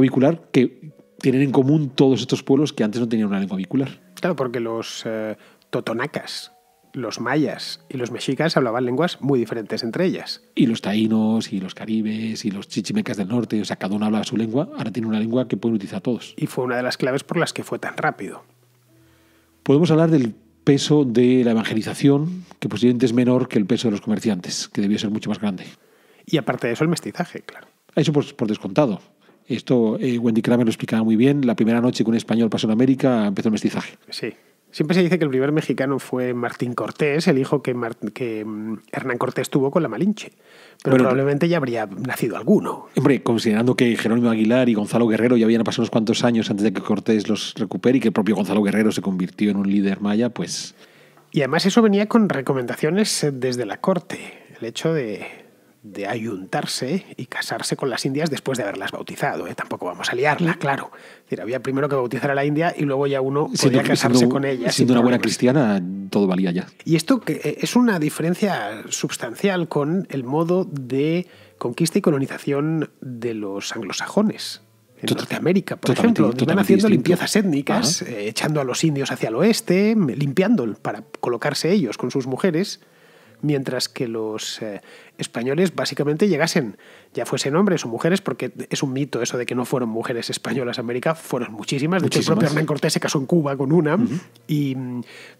vehicular, que tienen en común todos estos pueblos que antes no tenían una lengua vehicular. Claro, porque los eh, totonacas, los mayas y los mexicas hablaban lenguas muy diferentes entre ellas. Y los taínos, y los caribes, y los chichimecas del norte, o sea, cada uno hablaba su lengua, ahora tiene una lengua que pueden utilizar todos. Y fue una de las claves por las que fue tan rápido. Podemos hablar del peso de la evangelización, que posiblemente es menor que el peso de los comerciantes, que debió ser mucho más grande. Y aparte de eso, el mestizaje, claro. Ah, eso por, descontado. Esto eh, Wendy Kramer lo explicaba muy bien. La primera noche que un español pasó en América empezó el mestizaje. Sí. Siempre se dice que el primer mexicano fue Martín Cortés, el hijo que, mm, Hernán Cortés tuvo con la Malinche. Pero probablemente ya habría nacido alguno. Hombre, considerando que Jerónimo Aguilar y Gonzalo Guerrero ya habían pasado unos cuantos años antes de que Cortés los recupere y que el propio Gonzalo Guerrero se convirtió en un líder maya, pues... Y además eso venía con recomendaciones eh, desde la corte. El hecho de, de ayuntarse y casarse con las indias después de haberlas bautizado. ¿eh? Tampoco vamos a liarla, mm. claro. había primero que bautizar a la india y luego ya uno podía casarse con ella. Siendo una buena cristiana, todo valía ya. Y esto eh, es una diferencia sustancial con el modo de conquista y colonización de los anglosajones en de Norteamérica, por ejemplo, Están haciendo limpiezas étnicas, eh, echando a los indios hacia el oeste, limpiando para colocarse ellos con sus mujeres mientras que los eh, españoles básicamente llegasen, ya fuesen hombres o mujeres, porque es un mito eso de que no fueron mujeres españolas a América, fueron muchísimas. De hecho, el propio Hernán Cortés se casó en Cuba con una,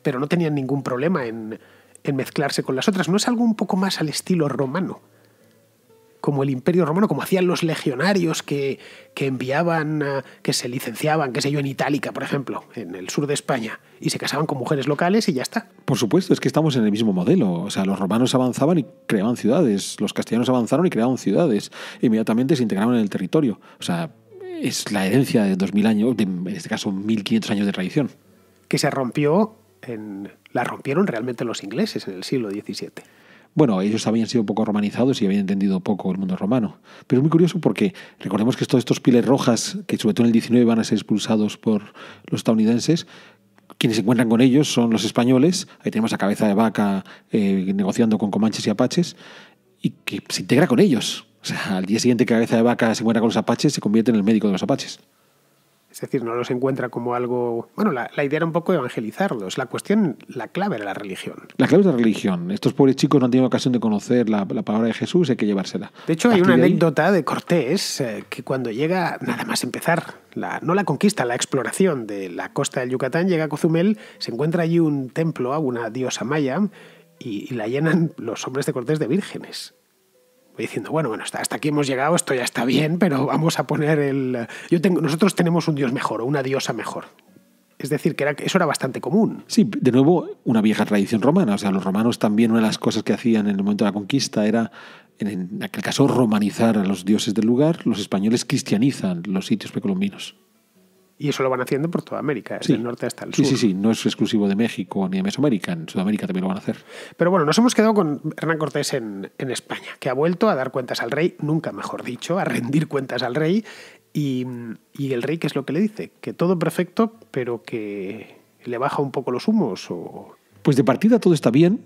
pero no tenían ningún problema en mezclarse con las otras. ¿No es algo un poco más al estilo romano? como el Imperio Romano, como hacían los legionarios que, enviaban, ah, que se licenciaban, qué sé yo, en Itálica, por ejemplo, en el sur de España, y se casaban con mujeres locales y ya está. Por supuesto, es que estamos en el mismo modelo. O sea, los romanos avanzaban y creaban ciudades, los castellanos avanzaron y creaban ciudades, inmediatamente se integraban en el territorio. O sea, es la herencia de 2.000 años, en este caso 1.500 años de tradición. Que se rompió, en, la rompieron realmente los ingleses en el siglo XVII. Bueno, ellos habían sido poco romanizados y habían entendido poco el mundo romano. Pero es muy curioso porque recordemos que todos estos piles rojas, que sobre todo en el 19 van a ser expulsados por los estadounidenses, quienes se encuentran con ellos son los españoles. Ahí tenemos a cabeza de vaca eh, negociando con comanches y apaches y que se integra con ellos. O sea, al día siguiente cabeza de vaca se encuentra con los apaches, se convierte en el médico de los apaches. Es decir, no los encuentra como algo... Bueno, la, idea era un poco evangelizarlos. La cuestión, la clave era la religión. La clave es la religión. Estos pobres chicos no han tenido ocasión de conocer la, palabra de Jesús, hay que llevársela. De hecho, hay una anécdota de Cortés eh, que cuando llega, nada más empezar, la, no la conquista, la exploración de la costa del Yucatán, llega a Cozumel, se encuentra allí un templo a una diosa maya y la llenan los hombres de Cortés de vírgenes diciendo, bueno, hasta, aquí hemos llegado, esto ya está bien, pero vamos a poner el... Yo tengo, nosotros tenemos un dios mejor o una diosa mejor. Es decir, que era, eso era bastante común. Sí, de nuevo, una vieja tradición romana. O sea, los romanos también una de las cosas que hacían en el momento de la conquista era, en aquel caso, romanizar a los dioses del lugar. Los españoles cristianizan los sitios precolombinos. Y eso lo van haciendo por toda América, ¿eh? desde el norte hasta el sur. Sí, sí, sí, no es exclusivo de México ni de Mesoamérica, en Sudamérica también lo van a hacer. Pero bueno, nos hemos quedado con Hernán Cortés en, España, que ha vuelto a dar cuentas al rey, nunca mejor dicho, a rendir cuentas al rey. Y, el rey, ¿qué es lo que le dice? Que todo perfecto, pero que le baja un poco los humos. O... Pues de partida todo está bien,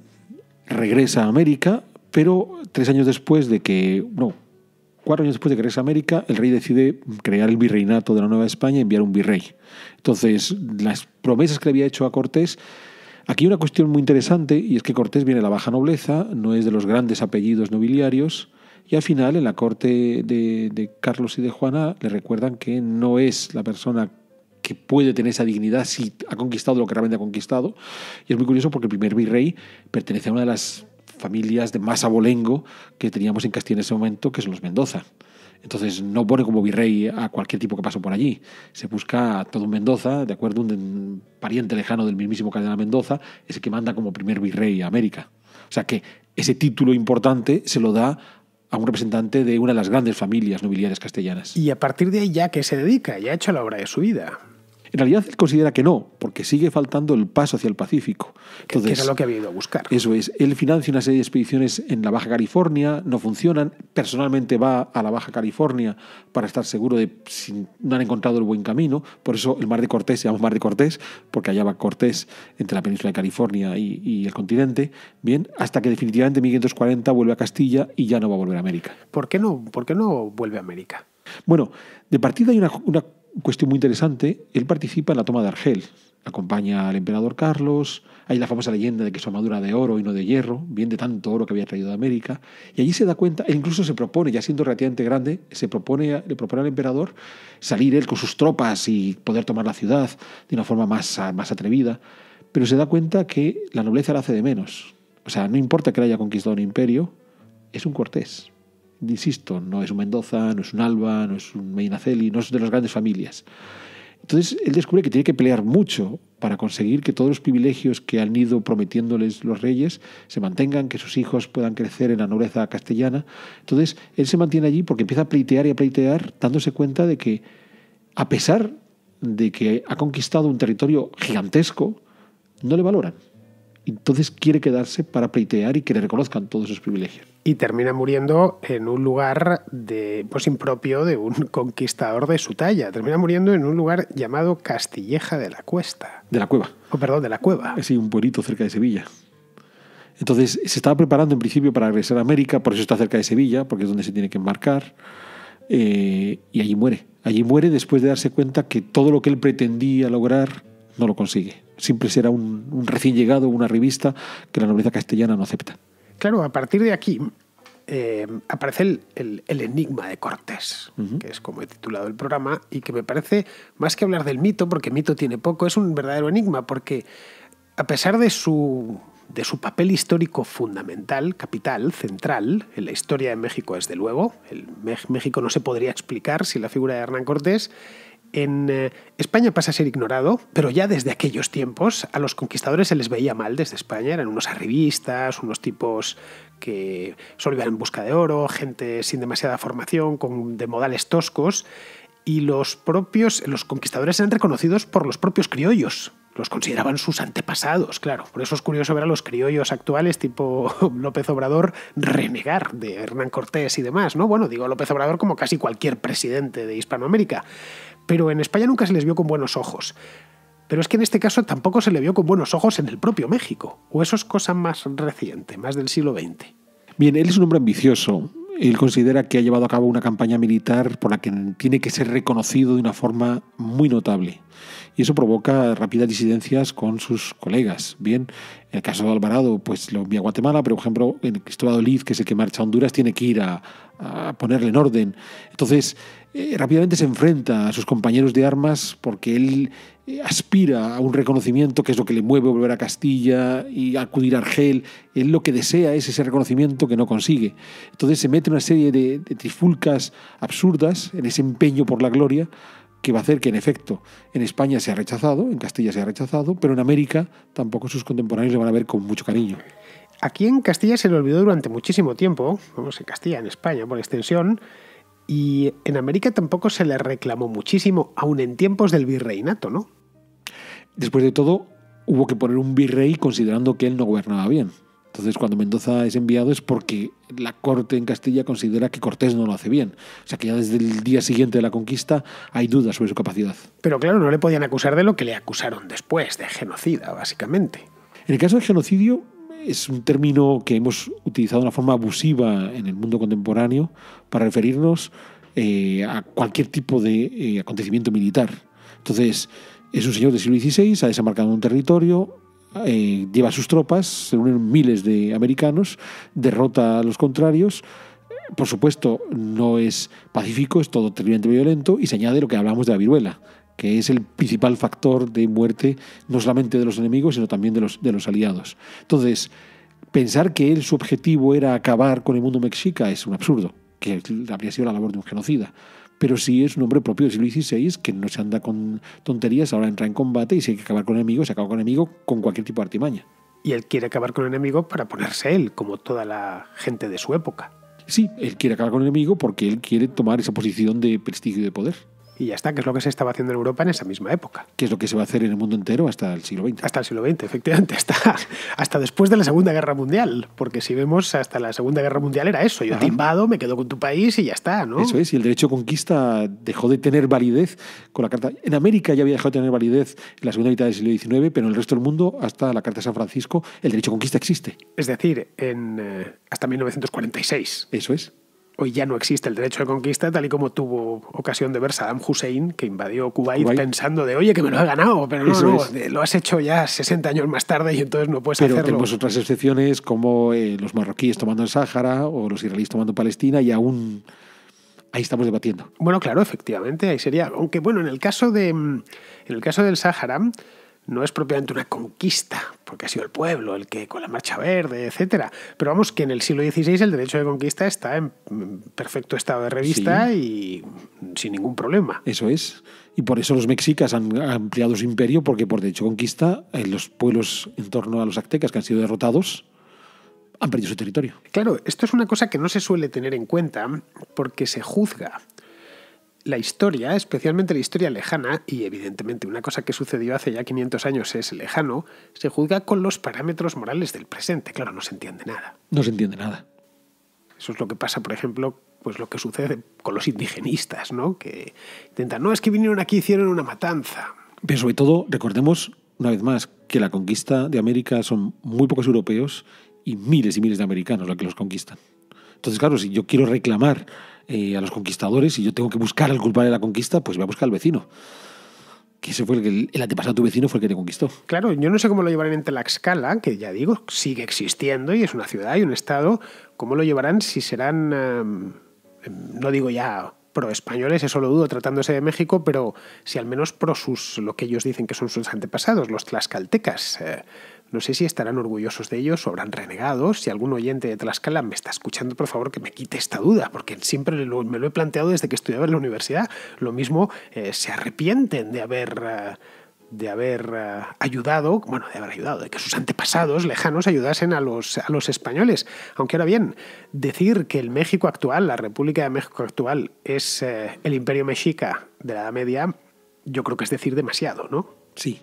regresa a América, pero tres años después de que, no, Cuatro años después de que a América, el rey decide crear el virreinato de la Nueva España y enviar un virrey. Entonces, las promesas que le había hecho a Cortés Aquí hay una cuestión muy interesante y es que Cortés viene de la baja nobleza, no es de los grandes apellidos nobiliarios y al final en la corte de, de, Carlos y de Juana le recuerdan que no es la persona que puede tener esa dignidad si ha conquistado lo que realmente ha conquistado. Y es muy curioso porque el primer virrey pertenece a una de las familias de más abolengo que teníamos en Castilla en ese momento, que son los Mendoza. Entonces no pone como virrey a cualquier tipo que pasó por allí. Se busca a todo un Mendoza, de acuerdo, un pariente lejano del mismísimo cardenal Mendoza, ese que manda como primer virrey a América. O sea que ese título importante se lo da a un representante de una de las grandes familias nobiliarias castellanas. Y a partir de ahí ya que se dedica, ya ha hecho la obra de su vida. En realidad él considera que no, porque sigue faltando el paso hacia el Pacífico. Entonces, que era lo que había ido a buscar. Eso es. Él financia una serie de expediciones en la Baja California, no funcionan. Personalmente va a la Baja California para estar seguro de si no han encontrado el buen camino. Por eso el Mar de Cortés se llama Mar de Cortés, porque allá va Cortés entre la península de California y, el continente. Bien, hasta que definitivamente en 1540 vuelve a Castilla y ya no va a volver a América. ¿Por qué no, por no vuelve a América? Bueno, de partida hay una cuestión muy interesante, él participa en la toma de Argel, acompaña al emperador Carlos, hay la famosa leyenda de que su armadura de oro y no de hierro, Viene de tanto oro que había traído de América, y allí se da cuenta, e incluso se propone, ya siendo relativamente grande, se propone, le propone al emperador salir él con sus tropas y poder tomar la ciudad de una forma más, más atrevida, pero se da cuenta que la nobleza la hace de menos. O sea, no importa que le haya conquistado un imperio, es un cortés insisto, no es un Mendoza, no es un Alba, no es un Meinaceli, no es de las grandes familias. Entonces él descubre que tiene que pelear mucho para conseguir que todos los privilegios que han ido prometiéndoles los reyes se mantengan, que sus hijos puedan crecer en la nobleza castellana. Entonces él se mantiene allí porque empieza a pleitear y a pleitear dándose cuenta de que a pesar de que ha conquistado un territorio gigantesco, no le valoran. Entonces quiere quedarse para pleitear y que le reconozcan todos sus privilegios. Y termina muriendo en un lugar de, pues impropio de un conquistador de su talla. Termina muriendo en un lugar llamado Castilleja de la Cuesta. De la Cueva. Oh, perdón, de la Cueva. Sí, un pueblito cerca de Sevilla. Entonces se estaba preparando en principio para regresar a América, por eso está cerca de Sevilla, porque es donde se tiene que embarcar. Eh, y allí muere. Allí muere después de darse cuenta que todo lo que él pretendía lograr no lo consigue siempre será un, recién llegado, una revista que la nobleza castellana no acepta. Claro, a partir de aquí eh, aparece el, enigma de Cortés, que es como he titulado el programa, y que me parece, más que hablar del mito, porque mito tiene poco, es un verdadero enigma, porque a pesar de su, de su papel histórico fundamental, capital, central, en la historia de México, desde luego, el México no se podría explicar sin la figura de Hernán Cortés, en eh, España pasa a ser ignorado, pero ya desde aquellos tiempos a los conquistadores se les veía mal desde España. Eran unos arribistas, unos tipos que solo iban en busca de oro, gente sin demasiada formación, con, de modales toscos. Y los propios, los conquistadores eran reconocidos por los propios criollos, los consideraban sus antepasados, claro. Por eso es curioso ver a los criollos actuales, tipo López Obrador, renegar de Hernán Cortés y demás, ¿no? Bueno, digo López Obrador como casi cualquier presidente de Hispanoamérica pero en España nunca se les vio con buenos ojos. Pero es que en este caso tampoco se le vio con buenos ojos en el propio México, o eso es cosa más reciente, más del siglo XX. Bien, él es un hombre ambicioso. Él considera que ha llevado a cabo una campaña militar por la que tiene que ser reconocido de una forma muy notable. Y eso provoca rápidas disidencias con sus colegas. Bien, el caso de Alvarado, pues lo envía a Guatemala, pero por ejemplo, en Cristóbal Oliz, que es el que marcha a Honduras, tiene que ir a ponerle en orden. Entonces, eh, rápidamente se enfrenta a sus compañeros de armas porque él eh, aspira a un reconocimiento que es lo que le mueve volver a Castilla y acudir a Argel. Él lo que desea es ese reconocimiento que no consigue. Entonces se mete una serie de, trifulcas absurdas en ese empeño por la gloria que va a hacer que en efecto en España se ha rechazado, en Castilla se ha rechazado, pero en América tampoco sus contemporáneos le van a ver con mucho cariño. Aquí en Castilla se le olvidó durante muchísimo tiempo, vamos, en Castilla, en España, por extensión, y en América tampoco se le reclamó muchísimo, aun en tiempos del virreinato, ¿no? Después de todo, hubo que poner un virrey considerando que él no gobernaba bien. Entonces, cuando Mendoza es enviado es porque la corte en Castilla considera que Cortés no lo hace bien. O sea que ya desde el día siguiente de la conquista hay dudas sobre su capacidad. Pero claro, no le podían acusar de lo que le acusaron después, de genocida, básicamente. En el caso del genocidio, es un término que hemos utilizado de una forma abusiva en el mundo contemporáneo para referirnos eh, a cualquier tipo de eh, acontecimiento militar. Entonces, es un señor del siglo XVI, ha desembarcado en un territorio, eh, lleva sus tropas, se unen miles de americanos, derrota a los contrarios. Por supuesto, no es pacífico, es todo terriblemente violento y se añade lo que hablamos de la viruela que es el principal factor de muerte no solamente de los enemigos, sino también de los, de los aliados. Entonces, pensar que él, su objetivo era acabar con el mundo mexica es un absurdo, que habría sido la labor de un genocida. Pero sí es un hombre propio del siglo XVI que no se anda con tonterías, ahora entra en combate y si hay que acabar con enemigo, se acaba con enemigo con cualquier tipo de artimaña. Y él quiere acabar con enemigo para ponerse él, como toda la gente de su época. Sí, él quiere acabar con el enemigo porque él quiere tomar esa posición de prestigio y de poder y ya está, que es lo que se estaba haciendo en Europa en esa misma época. Que es lo que se va a hacer en el mundo entero hasta el siglo XX. Hasta el siglo XX, efectivamente, hasta, hasta después de la Segunda Guerra Mundial, porque si vemos hasta la Segunda Guerra Mundial era eso, yo timbado me quedo con tu país y ya está, ¿no? Eso es, y el derecho conquista dejó de tener validez con la Carta. En América ya había dejado de tener validez en la segunda mitad del siglo XIX, pero en el resto del mundo, hasta la Carta de San Francisco, el derecho conquista existe. Es decir, en, eh, hasta 1946. Eso es hoy ya no existe el derecho de conquista tal y como tuvo ocasión de ver Saddam Hussein, que invadió Kuwait, pensando de, oye, que me lo ha ganado, pero no, lo has hecho ya 60 años más tarde y entonces no puedes hacerlo. Pero tenemos otras excepciones como eh, los marroquíes tomando el Sáhara o los israelíes tomando Palestina y aún ahí estamos debatiendo. Bueno, claro, efectivamente, ahí sería. Aunque bueno, en el caso, de, en el caso del Sáhara no es propiamente una conquista, porque ha sido el pueblo el que con la marcha verde, etc. Pero vamos que en el siglo XVI el derecho de conquista está en perfecto estado de revista y sin ningún problema. Eso es. Y por eso los mexicas han ampliado su imperio, porque por derecho de conquista eh, los pueblos en torno a los aztecas que han sido derrotados han perdido su territorio. Claro, esto es una cosa que no se suele tener en cuenta porque se juzga la historia, especialmente la historia lejana, y evidentemente una cosa que sucedió hace ya 500 años es lejano, se juzga con los parámetros morales del presente. Claro, no se entiende nada. No se entiende nada. Eso es lo que pasa, por ejemplo, pues lo que sucede con los indigenistas, ¿no? Que intentan, no, es que vinieron aquí y hicieron una matanza. Pero sobre todo, recordemos, una vez más, que la conquista de América son muy pocos europeos y miles y miles de americanos los que los conquistan. Entonces, claro, si yo quiero reclamar eh, a los conquistadores y yo tengo que buscar al culpable de la conquista, pues voy a buscar al vecino. Que ese fue el antepasado de antepasado tu vecino fue el que te conquistó. Claro, yo no sé cómo lo llevarán en Tlaxcala, que ya digo, sigue existiendo y es una ciudad y un estado. ¿Cómo lo llevarán si serán, em, no digo ya pro-españoles, eso lo dudo tratándose de México, pero si al menos pro sus, lo que ellos dicen que son sus antepasados, los tlaxcaltecas. Eh, no sé si estarán orgullosos de ellos o habrán renegado. Si algún oyente de Tlaxcala me está escuchando, por favor, que me quite esta duda, porque siempre me lo he planteado desde que estudiaba en la universidad. Lo mismo eh, se arrepienten de haber... Eh, de haber eh, ayudado, bueno, de haber ayudado, de que sus antepasados lejanos ayudasen a los, a los españoles. Aunque ahora bien, decir que el México actual, la República de México actual, es el imperio mexica de la Edad Media, yo creo que es decir demasiado, ¿no? Sí,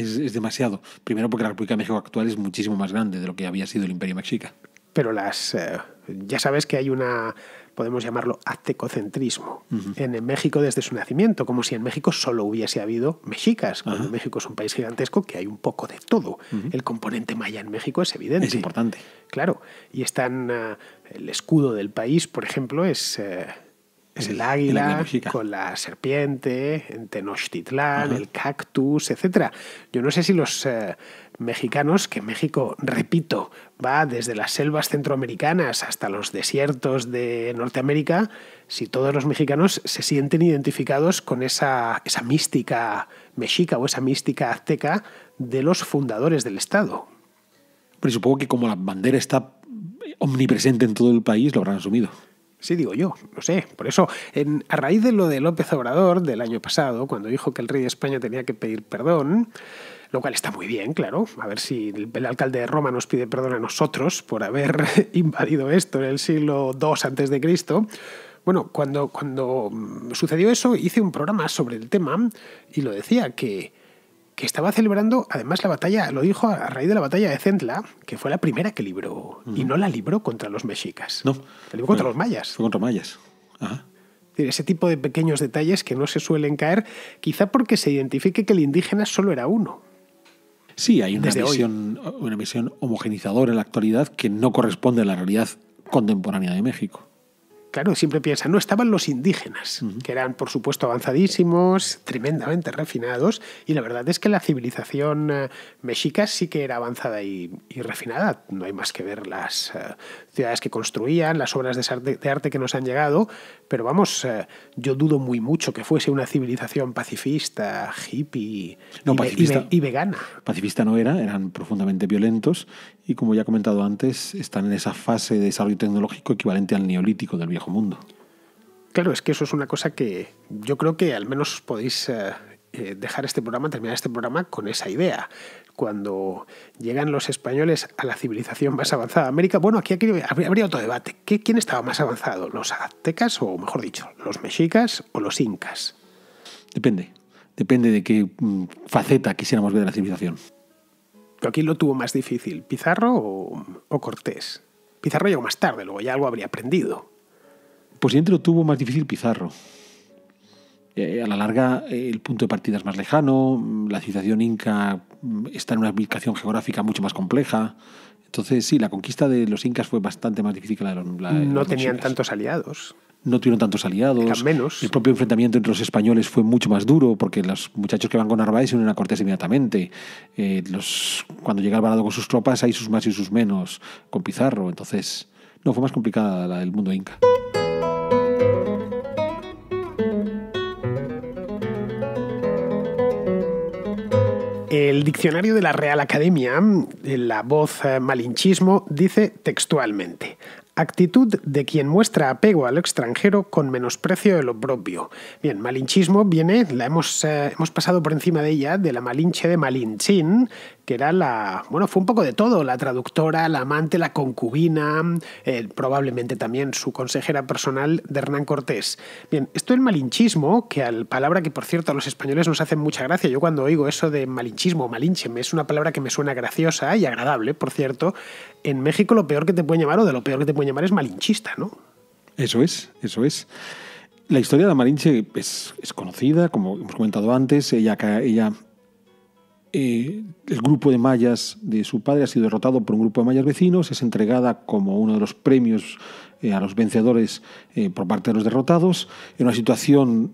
es, demasiado. Primero porque la República de México actual es muchísimo más grande de lo que había sido el Imperio Mexica. Pero las, eh, ya sabes que hay una, podemos llamarlo aztecocentrismo, en México desde su nacimiento, como si en México solo hubiese habido mexicas, cuando México es un país gigantesco que hay un poco de todo. El componente maya en México es evidente. Es importante. Claro, y están, eh, el escudo del país, por ejemplo, es eh, es el, águila con la serpiente, en Tenochtitlán, el cactus, etc. Yo no sé si los eh, mexicanos, que México, repito, va desde las selvas centroamericanas hasta los desiertos de Norteamérica, si todos los mexicanos se sienten identificados con esa, esa mística mexica o esa mística azteca de los fundadores del Estado. Pero supongo que como la bandera está omnipresente en todo el país, lo habrán asumido. Sí, digo yo, no sé. Por eso, en, a raíz de lo de López Obrador del año pasado, cuando dijo que el rey de España tenía que pedir perdón, lo cual está muy bien, claro. A ver si el, alcalde de Roma nos pide perdón a nosotros por haber invadido esto en el siglo II antes de Cristo. Bueno, cuando, cuando mm, sucedió eso, hice un programa sobre el tema y lo decía que que estaba celebrando, además, la batalla, lo dijo a raíz de la batalla de Centla, que fue la primera que libró, y no la libró contra los mexicas. No. La libró contra los mayas. Fue contra mayas. Ajá. Ese tipo de pequeños detalles que no se suelen caer, quizá porque se identifique que el indígena solo era uno. Sí, hay una, visión, una visión homogenizadora en la actualidad que no corresponde a la realidad contemporánea de México claro, siempre piensan, no, estaban los indígenas, que eran, por supuesto, avanzadísimos, tremendamente refinados, y la verdad es que la civilización eh, mexica sí que era avanzada y, refinada. No hay más que ver las eh, ciudades que construían, las obras de arte, que nos han llegado, pero vamos, eh, yo dudo muy mucho que fuese una civilización pacifista, hippie no, pacifista, y, y vegana. Pacifista no era, eran profundamente violentos, y como ya he comentado antes, están en esa fase de desarrollo tecnológico equivalente al neolítico del viejo mundo. Claro, es que eso es una cosa que yo creo que al menos podéis eh, eh, dejar este programa, terminar este programa con esa idea. Cuando llegan los españoles a la civilización más avanzada de América, bueno, aquí, habría, otro debate. ¿Quién estaba más avanzado? ¿Los aztecas o, mejor dicho, los mexicas o los incas? Depende. Depende de qué mm, faceta quisiéramos ver de la civilización. Pero aquí lo tuvo más difícil, Pizarro o, o Cortés. Pizarro llegó más tarde, luego ya algo habría aprendido posiblemente lo tuvo más difícil Pizarro. Eh, eh, a la larga, eh, el punto de partida es más lejano, mm, la civilización inca mm, está en una ubicación geográfica mucho más compleja. Entonces, sí, la conquista de los incas fue bastante más difícil que la de los. La, no tenían tantos aliados no tuvieron tantos aliados. menos. El propio enfrentamiento entre los españoles fue mucho más duro porque los muchachos que van con Narváez se unen a Cortés inmediatamente. los, cuando llega Alvarado con sus tropas hay sus más y sus menos con Pizarro. Entonces, no, fue más complicada la del mundo inca. El diccionario de la Real Academia, la voz eh, malinchismo, dice textualmente, Actitud de quien muestra apego al extranjero con menosprecio de lo propio. Bien, malinchismo viene, la hemos, eh, hemos pasado por encima de ella, de la malinche de Malinchín, que era la, bueno, fue un poco de todo, la traductora, la amante, la concubina, eh, probablemente también su consejera personal de Hernán Cortés. Bien, esto del malinchismo, que al palabra que por cierto a los españoles nos hacen mucha gracia, yo cuando oigo eso de malinchismo, malinche, es una palabra que me suena graciosa y agradable, por cierto, en México lo peor que te puede llamar o de lo peor que te llevar llamar es malinchista, ¿no? Eso es, eso es. La historia de Marinche es, es conocida, como hemos comentado antes. Ella, eh, el grupo de mayas de su padre ha sido derrotado por un grupo de mayas vecinos, es entregada como uno de los premios eh, a los vencedores eh, por parte de los derrotados, en una situación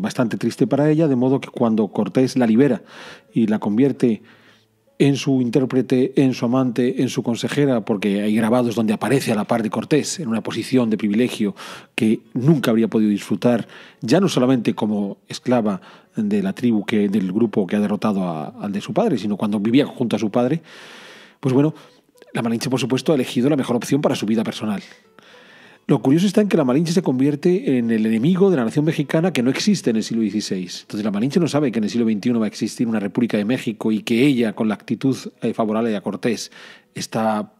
bastante triste para ella, de modo que cuando Cortés la libera y la convierte en su intérprete, en su amante, en su consejera, porque hay grabados donde aparece a la par de Cortés en una posición de privilegio que nunca habría podido disfrutar, ya no solamente como esclava de la tribu, que, del grupo que ha derrotado al de su padre, sino cuando vivía junto a su padre, pues bueno, la Malinche, por supuesto, ha elegido la mejor opción para su vida personal. Lo curioso está en que la Malinche se convierte en el enemigo de la nación mexicana que no existe en el siglo XVI. Entonces la Malinche no sabe que en el siglo XXI va a existir una República de México y que ella, con la actitud eh, favorable a Cortés, está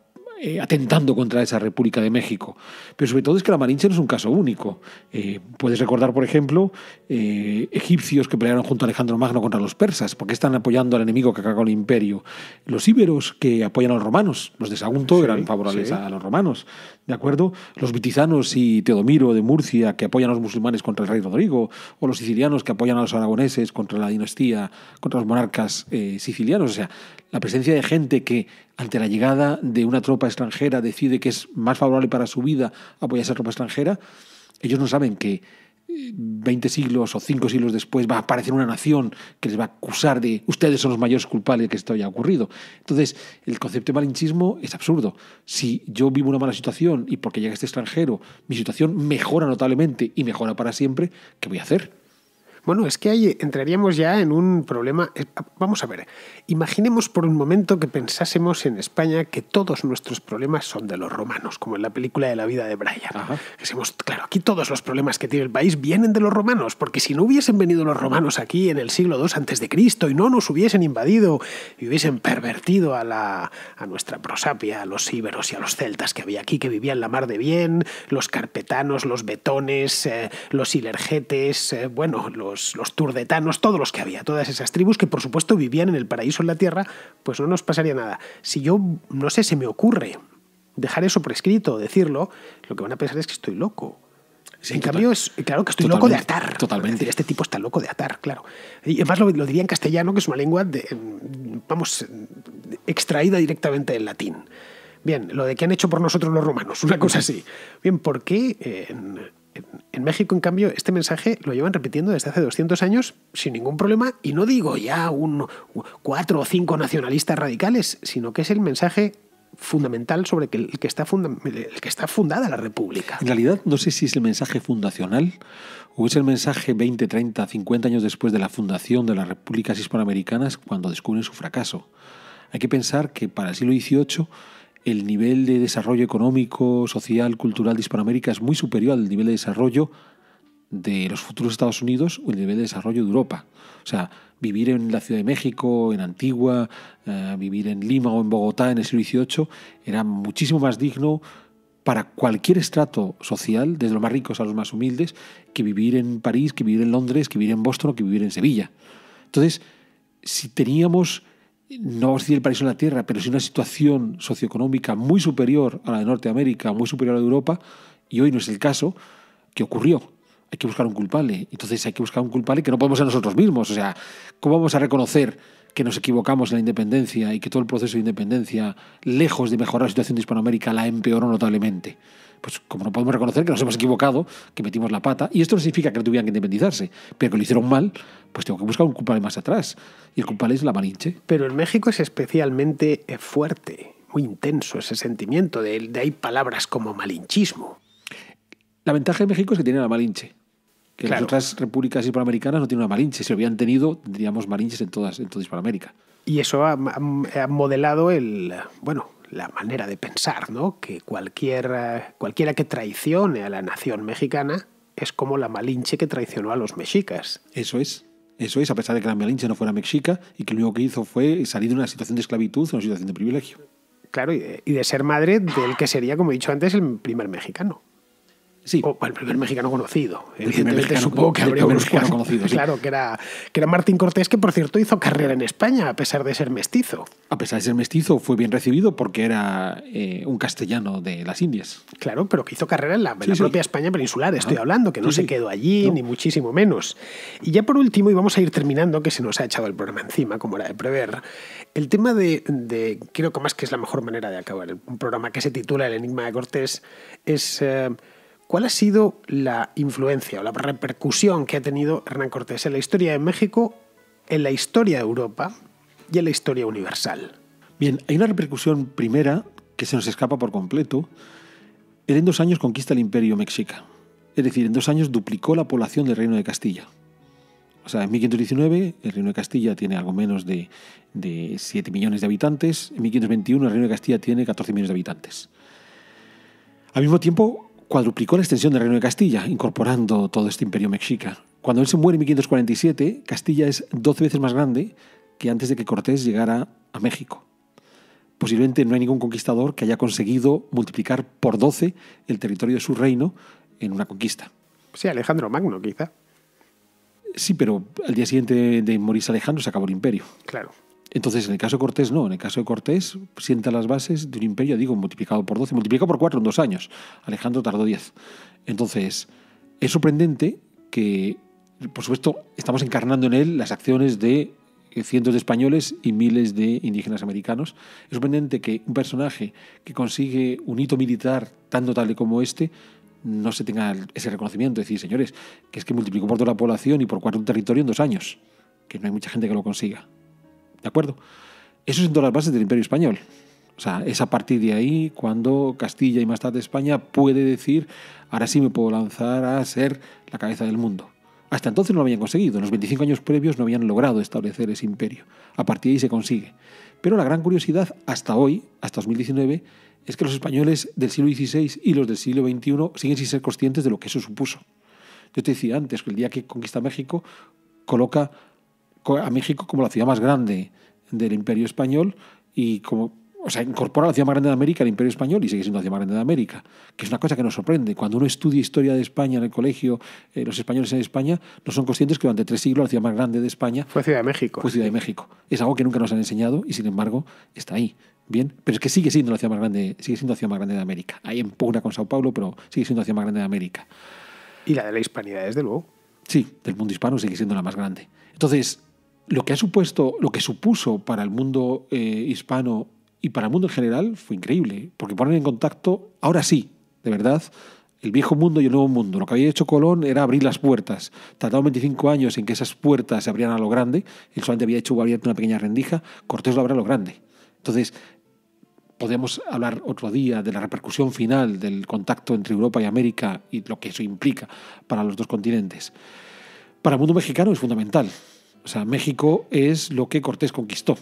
eh, atentando contra esa República de México. Pero sobre todo es que la Malinche no es un caso único. Eh, puedes recordar, por ejemplo, egipcios que pelearon junto a Alejandro Magno contra los persas, porque están apoyando al enemigo que acabó el imperio. Los íberos que apoyan a los romanos, los de Sagunto eran favorables a los romanos. ¿De acuerdo? Los vitizanos y Teodomiro de Murcia, que apoyan a los musulmanes contra el rey Rodrigo, o los sicilianos que apoyan a los aragoneses contra la dinastía, contra los monarcas eh, sicilianos. O sea, la presencia de gente que ante la llegada de una tropa extranjera decide que es más favorable para su vida apoyar a esa tropa extranjera, ellos no saben que 20 siglos o 5 siglos después va a aparecer una nación que les va a acusar de ustedes son los mayores culpables de que esto haya ocurrido. Entonces, el concepto de malinchismo es absurdo. Si yo vivo una mala situación y porque llega este extranjero mi situación mejora notablemente y mejora para siempre, ¿qué voy a hacer? Bueno, es que ahí entraríamos ya en un problema. Eh, vamos a ver, imaginemos por un momento que pensásemos en España que todos nuestros problemas son de los romanos, como en la película de la vida de Brian. claro, aquí todos los problemas que tiene el país vienen de los romanos, porque si no hubiesen venido los romanos aquí en el siglo II antes de Cristo y no nos hubiesen invadido y hubiesen pervertido a, la, a nuestra prosapia, a los íberos y a los celtas que había aquí, que vivían la mar de bien, los carpetanos, los betones, eh, los ilergetes, eh, bueno, los los, turdetanos, todos los que había, todas esas tribus que por supuesto vivían en el paraíso en la tierra, pues no nos pasaría nada. Si yo, no sé, se me ocurre dejar eso prescrito, decirlo, lo que van a pensar es que estoy loco. en cambio, es, claro que estoy loco de atar. Totalmente. este tipo está loco de atar, claro. Y además lo, diría en castellano, que es una lengua, vamos, extraída directamente del latín. Bien, lo de que han hecho por nosotros los romanos, una cosa así. Bien, ¿por qué en, en México, en cambio, este mensaje lo llevan repitiendo desde hace 200 años sin ningún problema, y no digo ya un, cuatro o cinco nacionalistas radicales, sino que es el mensaje fundamental sobre el que, está el que está fundada la República. En realidad, no sé si es el mensaje fundacional o es el mensaje 20, 30, 50 años después de la fundación de las repúblicas hispanoamericanas cuando descubren su fracaso. Hay que pensar que para el siglo XVIII el nivel de desarrollo económico, social, cultural de Hispanoamérica es muy superior al nivel de desarrollo de los futuros Estados Unidos o el nivel de desarrollo de Europa. O sea, vivir en la Ciudad de México, en Antigua, eh, vivir en Lima o en Bogotá en el siglo XVIII era muchísimo más digno para cualquier estrato social, desde los más ricos a los más humildes, que vivir en París, que vivir en Londres, que vivir en Boston o que vivir en Sevilla. Entonces, si teníamos no vamos a decir el paraíso en la tierra, pero si una situación socioeconómica muy superior a la de Norteamérica, muy superior a la de Europa, y hoy no es el caso, que ocurrió. Hay que buscar un culpable. Entonces hay que buscar un culpable que no podemos ser nosotros mismos. O sea, ¿cómo vamos a reconocer que nos equivocamos en la independencia y que todo el proceso de independencia, lejos de mejorar la situación de Hispanoamérica, la empeoró notablemente? pues como no podemos reconocer que nos hemos equivocado, que metimos la pata, y esto no significa que no tuvieran que independizarse, pero que lo hicieron mal, pues tengo que buscar un culpable más atrás. Y el culpable es la Malinche. Pero en México es especialmente eh, fuerte, muy intenso ese sentimiento, de, de hay palabras como malinchismo. La ventaja de México es que tiene la Malinche. Que las otras repúblicas hispanoamericanas no tienen una Malinche. Si lo habían tenido, tendríamos Malinches en, todas, en toda Hispanoamérica. Y eso ha, ha modelado el, bueno, la manera de pensar, ¿no? que cualquier, eh, cualquiera que traicione a la nación mexicana es como la Malinche que traicionó a los mexicas. Eso es. Eso es, a pesar de que la Malinche no fuera mexica y que lo único que hizo fue salir de una situación de esclavitud a una situación de privilegio. Claro, y y de ser madre del que sería, como he dicho antes, el primer mexicano. Sí. O el primer mexicano conocido. Evidentemente supongo que habría un mexicano conocido. Claro, que, era, que era Martín Cortés, que por cierto hizo carrera en España, a pesar de ser mestizo. A pesar de ser mestizo, fue bien recibido porque era eh, un castellano de las Indias. Claro, pero que hizo carrera en la, propia España peninsular, estoy hablando, que no se quedó allí, ni muchísimo menos. Y ya por último, y vamos a ir terminando, que se nos ha echado el programa encima, como era de prever, el tema de, creo que más que es la mejor manera de acabar, un programa que se titula El Enigma de Cortés, es... Eh, ¿Cuál ha sido la influencia o la repercusión que ha tenido Hernán Cortés en la historia de México, en la historia de Europa y en la historia universal? Bien, hay una repercusión primera que se nos escapa por completo. en dos años conquista el imperio mexica. Es decir, en dos años duplicó la población del Reino de Castilla. O sea, en 1519 el Reino de Castilla tiene algo menos de, de 7 millones de habitantes. En 1521 el Reino de Castilla tiene 14 millones de habitantes. Al mismo tiempo, cuadruplicó la extensión del Reino de Castilla, incorporando todo este imperio mexica. Cuando él se muere en 1547, Castilla es 12 veces más grande que antes de que Cortés llegara a México. Posiblemente no hay ningún conquistador que haya conseguido multiplicar por 12 el territorio de su reino en una conquista. Sí, Alejandro Magno, quizá. Sí, pero al día siguiente de morirse Alejandro se acabó el imperio. Claro. Entonces, en el caso de Cortés, no. En el caso de Cortés, sienta las bases de un imperio, digo, multiplicado por 12, multiplicado por 4 en dos años. Alejandro tardó 10. Entonces, es sorprendente que, por supuesto, estamos encarnando en él las acciones de cientos de españoles y miles de indígenas americanos. Es sorprendente que un personaje que consigue un hito militar tan notable como este no se tenga ese reconocimiento. decir, señores, que es que multiplicó por toda la población y por cuatro un territorio en dos años, que no hay mucha gente que lo consiga. ¿De acuerdo? Eso es en todas las bases del Imperio Español. O sea, es a partir de ahí cuando Castilla y más tarde España puede decir, ahora sí me puedo lanzar a ser la cabeza del mundo. Hasta entonces no lo habían conseguido, en los 25 años previos no habían logrado establecer ese imperio. A partir de ahí se consigue. Pero la gran curiosidad hasta hoy, hasta 2019, es que los españoles del siglo XVI y los del siglo XXI siguen sin ser conscientes de lo que eso supuso. Yo te decía antes que el día que conquista México coloca a México como la ciudad más grande del Imperio Español y como o sea, incorpora la ciudad más grande de América al Imperio Español y sigue siendo la ciudad más grande de América, que es una cosa que nos sorprende. Cuando uno estudia historia de España en el colegio, eh, los españoles en España no son conscientes que durante tres siglos la ciudad más grande de España fue Ciudad de México. Ciudad de México. Es algo que nunca nos han enseñado y sin embargo está ahí. Bien, pero es que sigue siendo la ciudad más grande, sigue siendo la ciudad más grande de América. Ahí en pugna con Sao Paulo, pero sigue siendo la ciudad más grande de América. Y la de la hispanidad, desde luego. Sí, del mundo hispano sigue siendo la más grande. Entonces, lo que ha supuesto, lo que supuso para el mundo eh, hispano y para el mundo en general fue increíble, porque ponen en contacto, ahora sí, de verdad, el viejo mundo y el nuevo mundo. Lo que había hecho Colón era abrir las puertas. Tardaron 25 años en que esas puertas se abrían a lo grande. Él solamente había hecho abierto una pequeña rendija. Cortés lo abrió a lo grande. Entonces, podemos hablar otro día de la repercusión final del contacto entre Europa y América y lo que eso implica para los dos continentes. Para el mundo mexicano es fundamental. O sea, México es lo que Cortés conquistó.